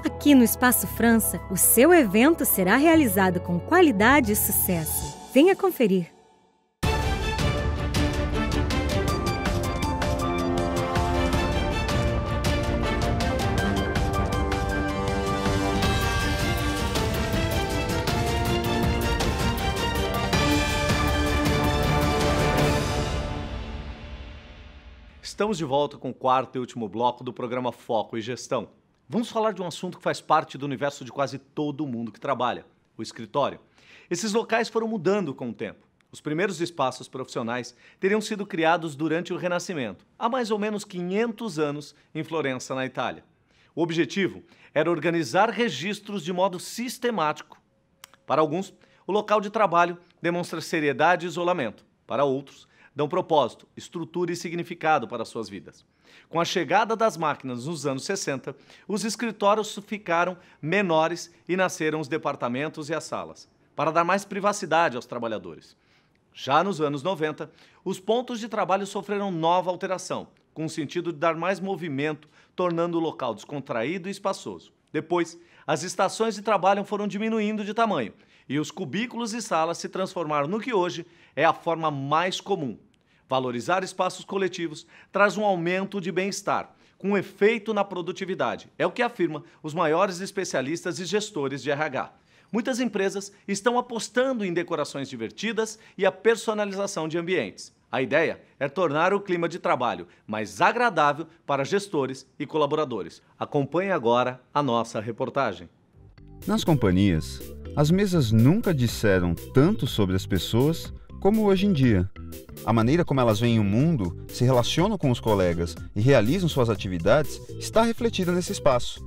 Aqui no Espaço França, o seu evento será realizado com qualidade e sucesso. Venha conferir. Estamos de volta com o quarto e último bloco do programa Foco e Gestão. Vamos falar de um assunto que faz parte do universo de quase todo mundo que trabalha: o escritório. Esses locais foram mudando com o tempo. Os primeiros espaços profissionais teriam sido criados durante o Renascimento, há mais ou menos 500 anos, em Florença, na Itália. O objetivo era organizar registros de modo sistemático. Para alguns, o local de trabalho demonstra seriedade e isolamento. Para outros, dão propósito, estrutura e significado para suas vidas. Com a chegada das máquinas nos anos 60, os escritórios ficaram menores e nasceram os departamentos e as salas, para dar mais privacidade aos trabalhadores. Já nos anos 90, os pontos de trabalho sofreram nova alteração, com o sentido de dar mais movimento, tornando o local descontraído e espaçoso. Depois, as estações de trabalho foram diminuindo de tamanho e os cubículos e salas se transformaram no que hoje é a forma mais comum, Valorizar espaços coletivos traz um aumento de bem-estar, com efeito na produtividade. É o que afirma os maiores especialistas e gestores de RH. Muitas empresas estão apostando em decorações divertidas e a personalização de ambientes. A ideia é tornar o clima de trabalho mais agradável para gestores e colaboradores. Acompanhe agora a nossa reportagem. Nas companhias, as mesas nunca disseram tanto sobre as pessoas como hoje em dia. A maneira como elas veem o mundo, se relacionam com os colegas e realizam suas atividades está refletida nesse espaço.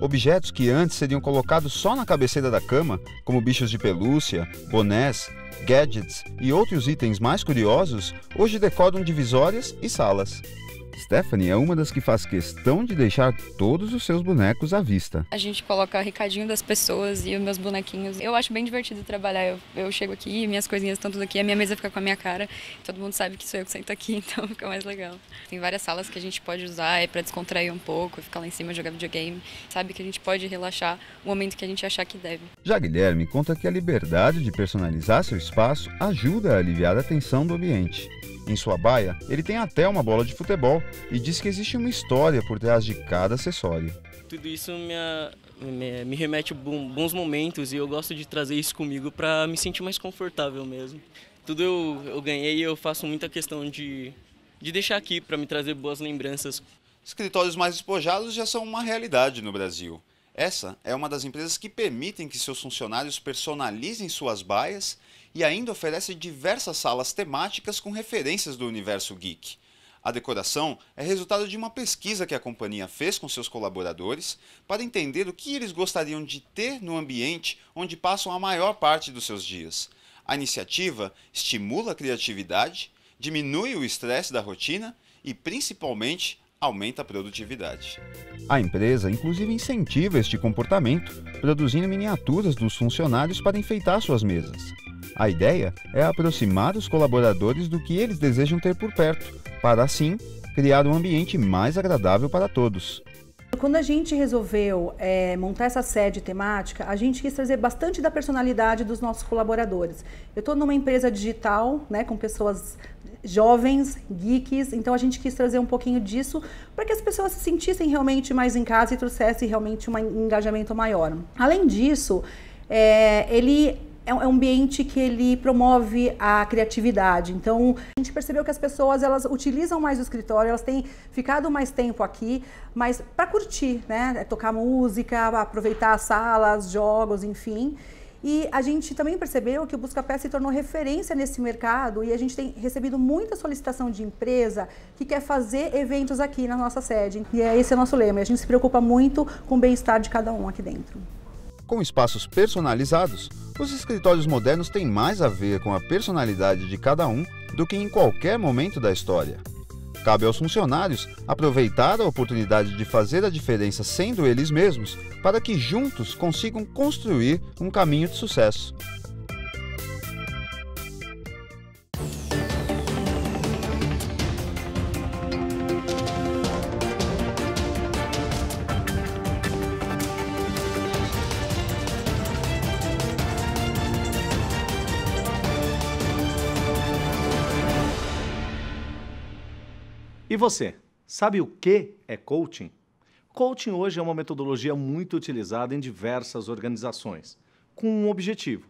Objetos que antes seriam colocados só na cabeceira da cama, como bichos de pelúcia, bonés, gadgets e outros itens mais curiosos, hoje decoram divisórias e salas. Stephanie é uma das que faz questão de deixar todos os seus bonecos à vista. A gente coloca recadinho das pessoas e os meus bonequinhos. Eu acho bem divertido trabalhar. Eu, eu chego aqui, minhas coisinhas estão tudo aqui, a minha mesa fica com a minha cara. Todo mundo sabe que sou eu que sento aqui, então fica mais legal. Tem várias salas que a gente pode usar é para descontrair um pouco, ficar lá em cima jogar videogame. Sabe que a gente pode relaxar o momento que a gente achar que deve. Já Guilherme conta que a liberdade de personalizar seu espaço ajuda a aliviar a tensão do ambiente. Em sua baia, ele tem até uma bola de futebol e diz que existe uma história por trás de cada acessório. Tudo isso me, me, me remete a bons momentos e eu gosto de trazer isso comigo para me sentir mais confortável mesmo. Tudo eu, eu ganhei e eu faço muita questão de, de deixar aqui para me trazer boas lembranças. Escritórios mais despojados já são uma realidade no Brasil. Essa é uma das empresas que permitem que seus funcionários personalizem suas baias e ainda oferece diversas salas temáticas com referências do universo geek. A decoração é resultado de uma pesquisa que a companhia fez com seus colaboradores para entender o que eles gostariam de ter no ambiente onde passam a maior parte dos seus dias. A iniciativa estimula a criatividade, diminui o estresse da rotina e, principalmente, aumenta a produtividade. A empresa, inclusive, incentiva este comportamento, produzindo miniaturas dos funcionários para enfeitar suas mesas. A ideia é aproximar os colaboradores do que eles desejam ter por perto, para assim criar um ambiente mais agradável para todos. Quando a gente resolveu é, montar essa sede temática, a gente quis trazer bastante da personalidade dos nossos colaboradores. Eu estou numa empresa digital, né, com pessoas jovens, geeks, então a gente quis trazer um pouquinho disso para que as pessoas se sentissem realmente mais em casa e trouxessem realmente um engajamento maior. Além disso, é, ele é, é um ambiente que ele promove a criatividade. Então, a gente percebeu que as pessoas elas utilizam mais o escritório, elas têm ficado mais tempo aqui, mas para curtir, né? É tocar música, aproveitar as salas, jogos, enfim. E a gente também percebeu que o Buscapé se tornou referência nesse mercado e a gente tem recebido muita solicitação de empresa que quer fazer eventos aqui na nossa sede. E é esse é o nosso lema. A gente se preocupa muito com o bem-estar de cada um aqui dentro. Com espaços personalizados, os escritórios modernos têm mais a ver com a personalidade de cada um do que em qualquer momento da história. Cabe aos funcionários aproveitar a oportunidade de fazer a diferença sendo eles mesmos para que juntos consigam construir um caminho de sucesso. E você, sabe o que é coaching? Coaching hoje é uma metodologia muito utilizada em diversas organizações, com um objetivo: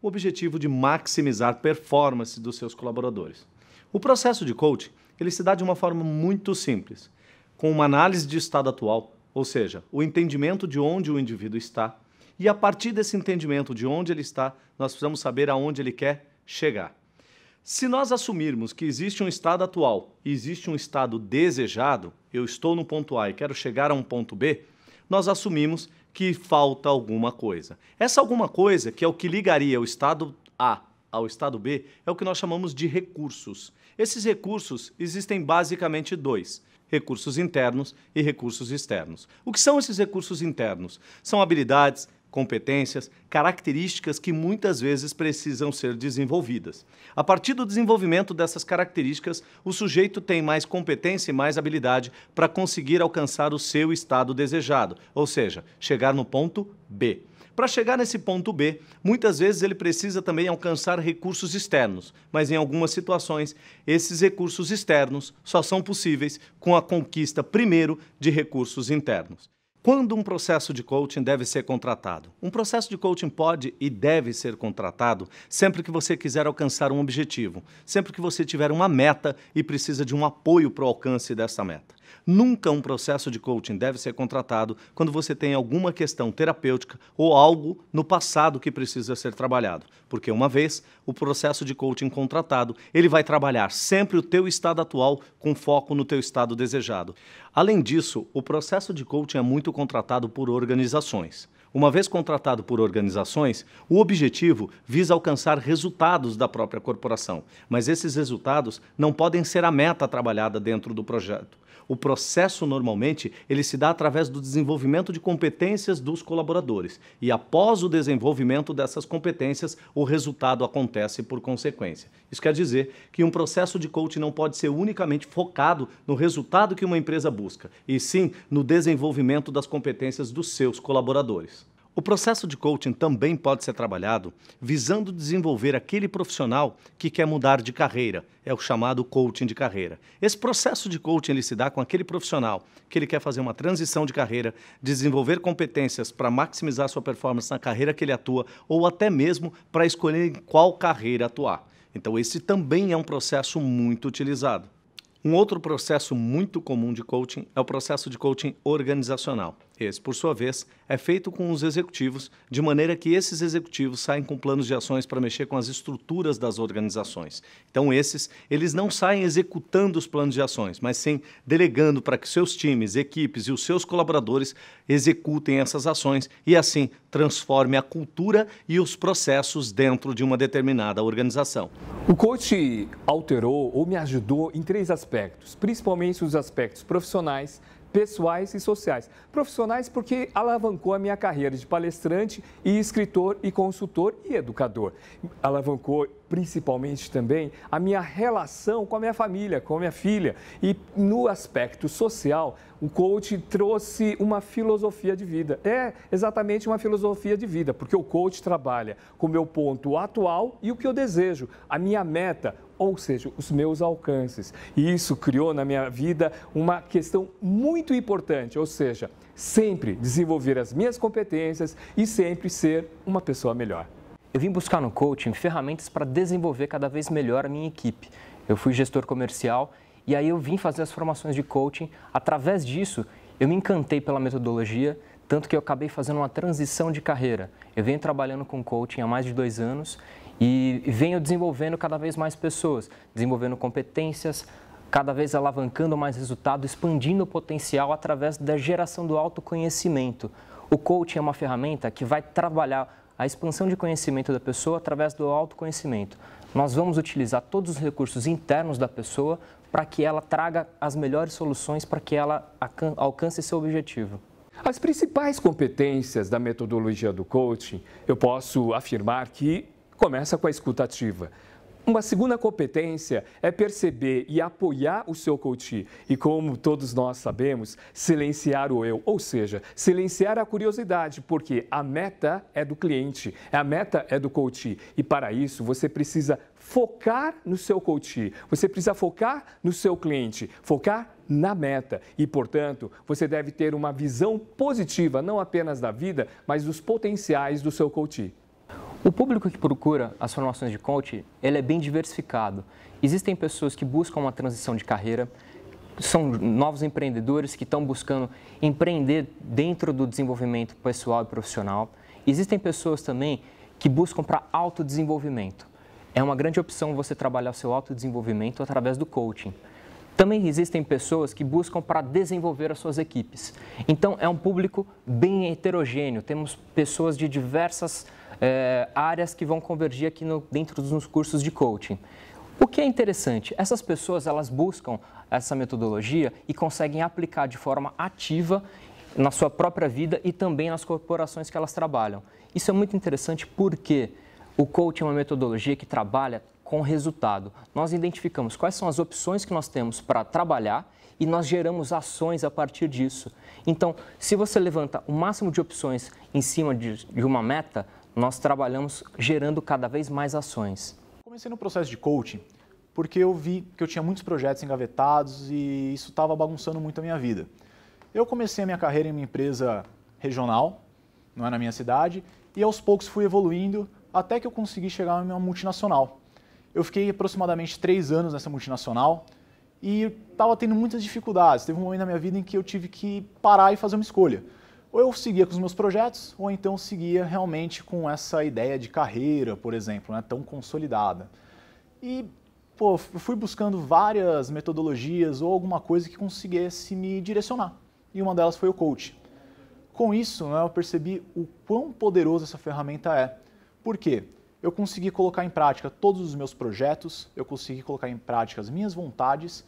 o objetivo de maximizar a performance dos seus colaboradores. O processo de coaching ele se dá de uma forma muito simples, com uma análise de estado atual, ou seja, o entendimento de onde o indivíduo está, e a partir desse entendimento de onde ele está, nós precisamos saber aonde ele quer chegar. Se nós assumirmos que existe um estado atual e existe um estado desejado, eu estou no ponto A e quero chegar a um ponto B, nós assumimos que falta alguma coisa. Essa alguma coisa, que é o que ligaria o estado A ao estado B, é o que nós chamamos de recursos. Esses recursos existem basicamente dois: recursos internos e recursos externos. O que são esses recursos internos? São habilidades, competências, características que muitas vezes precisam ser desenvolvidas. A partir do desenvolvimento dessas características, o sujeito tem mais competência e mais habilidade para conseguir alcançar o seu estado desejado, ou seja, chegar no ponto B. Para chegar nesse ponto B, muitas vezes ele precisa também alcançar recursos externos, mas em algumas situações, esses recursos externos só são possíveis com a conquista primeiro de recursos internos. Quando um processo de coaching deve ser contratado? Um processo de coaching pode e deve ser contratado sempre que você quiser alcançar um objetivo, sempre que você tiver uma meta e precisa de um apoio para o alcance dessa meta. Nunca um processo de coaching deve ser contratado quando você tem alguma questão terapêutica ou algo no passado que precisa ser trabalhado, porque uma vez o processo de coaching contratado, ele vai trabalhar sempre o teu estado atual com foco no teu estado desejado. Além disso, o processo de coaching é muito contratado por organizações. Uma vez contratado por organizações, o objetivo visa alcançar resultados da própria corporação, mas esses resultados não podem ser a meta trabalhada dentro do projeto. O processo normalmente ele se dá através do desenvolvimento de competências dos colaboradores e após o desenvolvimento dessas competências, o resultado acontece por consequência. Isso quer dizer que um processo de coaching não pode ser unicamente focado no resultado que uma empresa busca, e sim no desenvolvimento das competências dos seus colaboradores. O processo de coaching também pode ser trabalhado visando desenvolver aquele profissional que quer mudar de carreira, é o chamado coaching de carreira. Esse processo de coaching ele se dá com aquele profissional que ele quer fazer uma transição de carreira, desenvolver competências para maximizar sua performance na carreira que ele atua ou até mesmo para escolher em qual carreira atuar. Então esse também é um processo muito utilizado. Um outro processo muito comum de coaching é o processo de coaching organizacional. Esse, por sua vez, é feito com os executivos, de maneira que esses executivos saem com planos de ações para mexer com as estruturas das organizações. Então, esses, eles não saem executando os planos de ações, mas sim delegando para que seus times, equipes e os seus colaboradores executem essas ações e, assim, transforme a cultura e os processos dentro de uma determinada organização. O coach alterou ou me ajudou em três aspectos, principalmente os aspectos profissionais pessoais e sociais. Profissionais porque alavancou a minha carreira de palestrante e escritor e consultor e educador. Alavancou principalmente também a minha relação com a minha família, com a minha filha. E no aspecto social, o coach trouxe uma filosofia de vida. É exatamente uma filosofia de vida, porque o coach trabalha com o meu ponto atual e o que eu desejo, a minha meta, ou seja, os meus alcances. E isso criou na minha vida uma questão muito importante, ou seja, sempre desenvolver as minhas competências e sempre ser uma pessoa melhor. Eu vim buscar no coaching ferramentas para desenvolver cada vez melhor a minha equipe. Eu fui gestor comercial e aí eu vim fazer as formações de coaching. Através disso, eu me encantei pela metodologia, tanto que eu acabei fazendo uma transição de carreira. Eu venho trabalhando com coaching há mais de dois anos e venho desenvolvendo cada vez mais pessoas, desenvolvendo competências, cada vez alavancando mais resultado, expandindo o potencial através da geração do autoconhecimento. O coaching é uma ferramenta que vai trabalhar a expansão de conhecimento da pessoa através do autoconhecimento. Nós vamos utilizar todos os recursos internos da pessoa para que ela traga as melhores soluções para que ela alcance seu objetivo. As principais competências da metodologia do coaching, eu posso afirmar que começa com a escuta ativa. Uma segunda competência é perceber e apoiar o seu coach e, como todos nós sabemos, silenciar o eu, ou seja, silenciar a curiosidade, porque a meta é do cliente, a meta é do coach e, para isso, você precisa focar no seu coach, você precisa focar no seu cliente, focar na meta. E, portanto, você deve ter uma visão positiva, não apenas da vida, mas dos potenciais do seu coach. O público que procura as formações de coach, ele é bem diversificado. Existem pessoas que buscam uma transição de carreira, são novos empreendedores que estão buscando empreender dentro do desenvolvimento pessoal e profissional. Existem pessoas também que buscam para autodesenvolvimento. É uma grande opção você trabalhar o seu autodesenvolvimento através do coaching. Também existem pessoas que buscam para desenvolver as suas equipes. Então, é um público bem heterogêneo. Temos pessoas de diversas é, áreas que vão convergir aqui no, dentro dos cursos de coaching. O que é interessante, essas pessoas elas buscam essa metodologia e conseguem aplicar de forma ativa na sua própria vida e também nas corporações que elas trabalham. Isso é muito interessante porque o coaching é uma metodologia que trabalha com resultado. Nós identificamos quais são as opções que nós temos para trabalhar e nós geramos ações a partir disso. Então, se você levanta o máximo de opções em cima de, de uma meta, nós trabalhamos gerando cada vez mais ações. Comecei no processo de coaching porque eu vi que eu tinha muitos projetos engavetados e isso estava bagunçando muito a minha vida. Eu comecei a minha carreira em uma empresa regional, não é na minha cidade, e aos poucos fui evoluindo até que eu consegui chegar em uma multinacional. Eu fiquei aproximadamente três anos nessa multinacional e estava tendo muitas dificuldades. Teve um momento na minha vida em que eu tive que parar e fazer uma escolha. Ou eu seguia com os meus projetos, ou então seguia realmente com essa ideia de carreira, por exemplo, né, tão consolidada. E pô, eu fui buscando várias metodologias ou alguma coisa que conseguisse me direcionar. E uma delas foi o coach. Com isso, né, eu percebi o quão poderoso essa ferramenta é. Por quê? Eu consegui colocar em prática todos os meus projetos, eu consegui colocar em prática as minhas vontades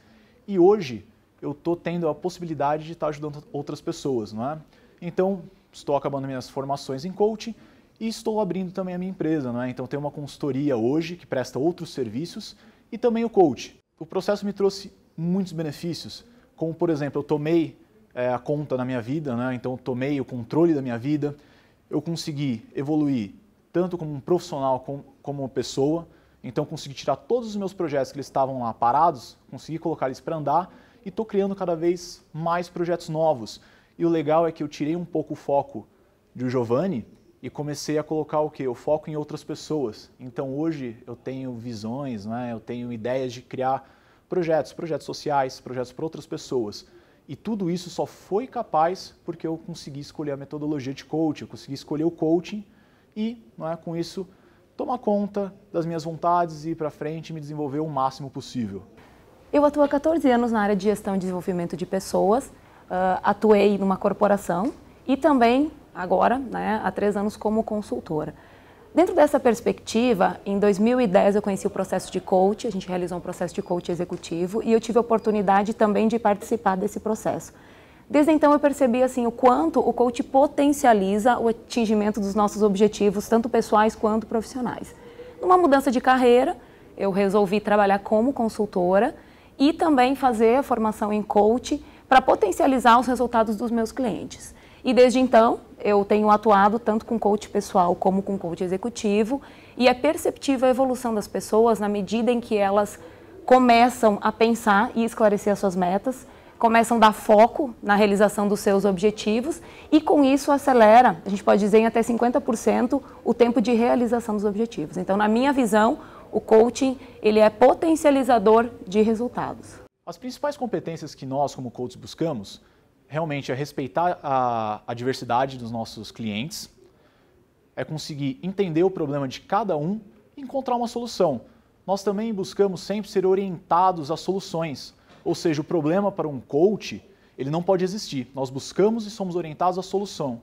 e hoje eu estou tendo a possibilidade de estar ajudando outras pessoas, não é? Então, estou acabando minhas formações em coaching e estou abrindo também a minha empresa, é? Então, tenho uma consultoria hoje que presta outros serviços e também o coach. O processo me trouxe muitos benefícios, como por exemplo, eu tomei é, a conta na minha vida, né? Então, tomei o controle da minha vida. Eu consegui evoluir tanto como um profissional como, como pessoa. Então, consegui tirar todos os meus projetos que eles estavam lá parados, consegui colocar eles para andar e estou criando cada vez mais projetos novos. E o legal é que eu tirei um pouco o foco do Giovanni e comecei a colocar o que? O foco em outras pessoas. Então hoje eu tenho visões, né? eu tenho ideias de criar projetos, projetos sociais, projetos para outras pessoas. E tudo isso só foi capaz porque eu consegui escolher a metodologia de coaching, eu consegui escolher o coaching e, não é, com isso, tomar conta das minhas vontades e ir para frente e me desenvolver o máximo possível. Eu atuo há 14 anos na área de gestão e desenvolvimento de pessoas uh, atuei numa corporação e também agora, né, há três anos, como consultora. Dentro dessa perspectiva, em 2010 eu conheci o processo de coach, a gente realizou um processo de coach executivo e eu tive a oportunidade também de participar desse processo. Desde então eu percebi assim o quanto o coach potencializa o atingimento dos nossos objetivos, tanto pessoais quanto profissionais. Numa mudança de carreira, eu resolvi trabalhar como consultora e também fazer a formação em coach para potencializar os resultados dos meus clientes. E desde então, eu tenho atuado tanto com coach pessoal como com coach executivo, e é perceptível a evolução das pessoas na medida em que elas começam a pensar e esclarecer as suas metas, começam a dar foco na realização dos seus objetivos e com isso acelera, a gente pode dizer em até 50% o tempo de realização dos objetivos. Então, na minha visão, o coaching, ele é potencializador de resultados. As principais competências que nós, como coaches, buscamos realmente é respeitar a, a diversidade dos nossos clientes, é conseguir entender o problema de cada um e encontrar uma solução. Nós também buscamos sempre ser orientados a soluções, ou seja, o problema para um coach ele não pode existir. Nós buscamos e somos orientados à solução.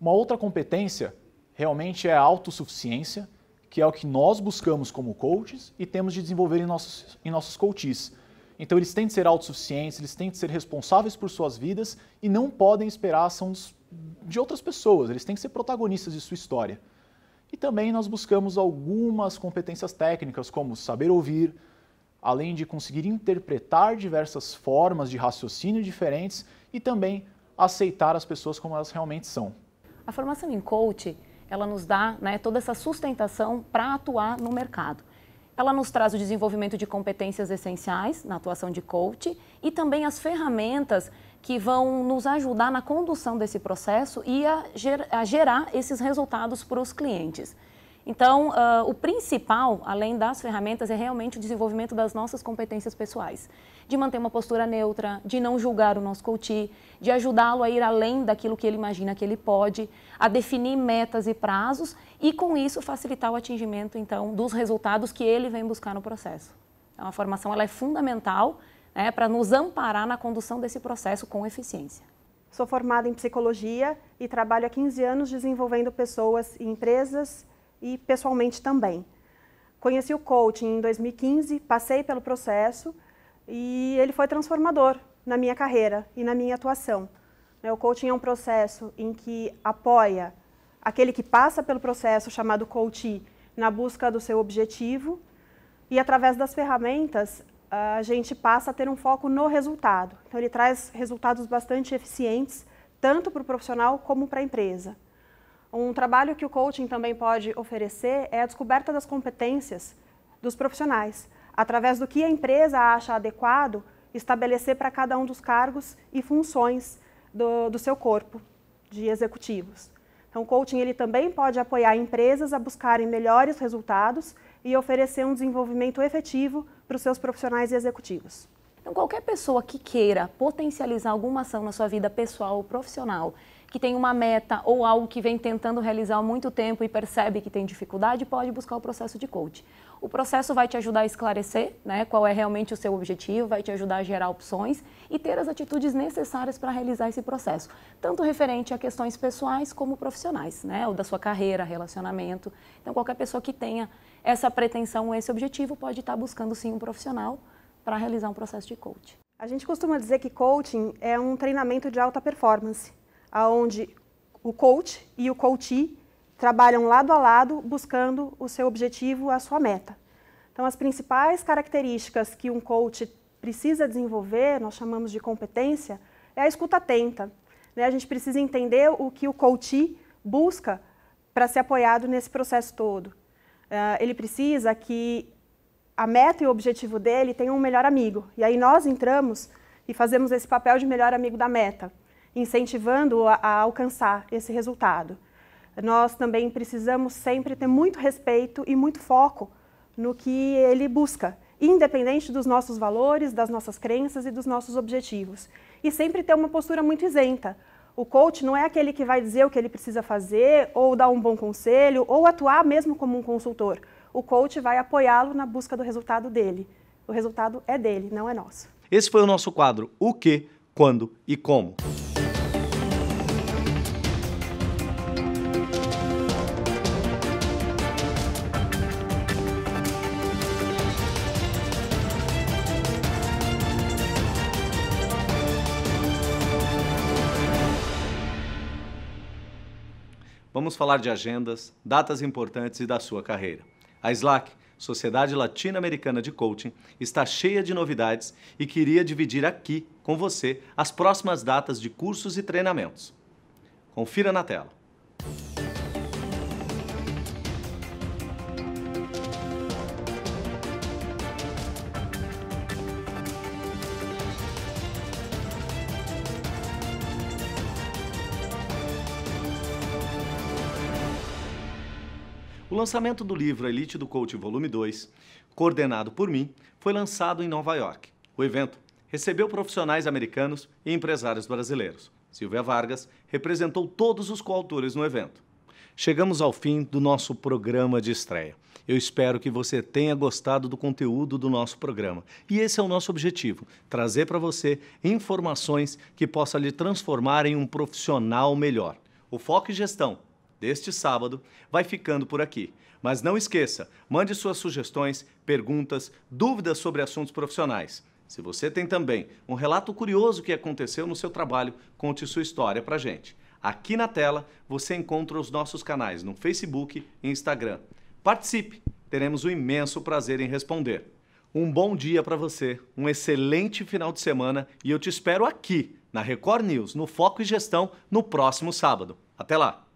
Uma outra competência realmente é a autossuficiência, que é o que nós buscamos como coaches e temos de desenvolver em nossos, em nossos coaches. Então eles têm de ser autossuficientes, eles têm de ser responsáveis por suas vidas e não podem esperar a ação de outras pessoas, eles têm que ser protagonistas de sua história. E também nós buscamos algumas competências técnicas, como saber ouvir, além de conseguir interpretar diversas formas de raciocínio diferentes e também aceitar as pessoas como elas realmente são. A formação em coach, ela nos dá né, toda essa sustentação para atuar no mercado. Ela nos traz o desenvolvimento de competências essenciais na atuação de coach e também as ferramentas que vão nos ajudar na condução desse processo e a, ger a gerar esses resultados para os clientes. Então, uh, o principal, além das ferramentas, é realmente o desenvolvimento das nossas competências pessoais. De manter uma postura neutra, de não julgar o nosso coach, de ajudá-lo a ir além daquilo que ele imagina que ele pode, a definir metas e prazos e, com isso, facilitar o atingimento, então, dos resultados que ele vem buscar no processo. Então, a formação ela é fundamental né, para nos amparar na condução desse processo com eficiência. Sou formada em psicologia e trabalho há 15 anos desenvolvendo pessoas e empresas e pessoalmente também. Conheci o coaching em 2015, passei pelo processo e ele foi transformador na minha carreira e na minha atuação. O coaching é um processo em que apoia aquele que passa pelo processo chamado coaching na busca do seu objetivo e através das ferramentas a gente passa a ter um foco no resultado. Então ele traz resultados bastante eficientes tanto para o profissional como para a empresa. Um trabalho que o coaching também pode oferecer é a descoberta das competências dos profissionais, através do que a empresa acha adequado estabelecer para cada um dos cargos e funções do, do seu corpo de executivos. Então, o coaching ele também pode apoiar empresas a buscarem melhores resultados e oferecer um desenvolvimento efetivo para os seus profissionais e executivos. Então, qualquer pessoa que queira potencializar alguma ação na sua vida pessoal ou profissional, que tem uma meta ou algo que vem tentando realizar há muito tempo e percebe que tem dificuldade, pode buscar o processo de coach. O processo vai te ajudar a esclarecer né, qual é realmente o seu objetivo, vai te ajudar a gerar opções e ter as atitudes necessárias para realizar esse processo, tanto referente a questões pessoais como profissionais, né, ou da sua carreira, relacionamento. Então, qualquer pessoa que tenha essa pretensão, ou esse objetivo, pode estar tá buscando sim um profissional para realizar um processo de coach. A gente costuma dizer que coaching é um treinamento de alta performance aonde o coach e o coachee trabalham lado a lado buscando o seu objetivo, a sua meta. Então, as principais características que um coach precisa desenvolver, nós chamamos de competência, é a escuta atenta. Né? A gente precisa entender o que o coachee busca para ser apoiado nesse processo todo. Uh, ele precisa que a meta e o objetivo dele tenham um melhor amigo. E aí nós entramos e fazemos esse papel de melhor amigo da meta incentivando a, a alcançar esse resultado. Nós também precisamos sempre ter muito respeito e muito foco no que ele busca, independente dos nossos valores, das nossas crenças e dos nossos objetivos. E sempre ter uma postura muito isenta. O coach não é aquele que vai dizer o que ele precisa fazer, ou dar um bom conselho, ou atuar mesmo como um consultor. O coach vai apoiá-lo na busca do resultado dele. O resultado é dele, não é nosso. Esse foi o nosso quadro O que, quando e como. Vamos falar de agendas, datas importantes e da sua carreira. A SLAC, Sociedade Latino-Americana de Coaching, está cheia de novidades e queria dividir aqui com você as próximas datas de cursos e treinamentos. Confira na tela. lançamento do livro Elite do Coach Volume 2, coordenado por mim, foi lançado em Nova York. O evento recebeu profissionais americanos e empresários brasileiros. Silvia Vargas representou todos os coautores no evento. Chegamos ao fim do nosso programa de estreia. Eu espero que você tenha gostado do conteúdo do nosso programa. E esse é o nosso objetivo: trazer para você informações que possa lhe transformar em um profissional melhor. O Foco e Gestão deste sábado vai ficando por aqui. Mas não esqueça, mande suas sugestões, perguntas, dúvidas sobre assuntos profissionais. Se você tem também um relato curioso que aconteceu no seu trabalho, conte sua história pra gente. Aqui na tela você encontra os nossos canais no Facebook e Instagram. Participe, teremos o um imenso prazer em responder. Um bom dia para você, um excelente final de semana e eu te espero aqui na Record News, no Foco e Gestão, no próximo sábado. Até lá!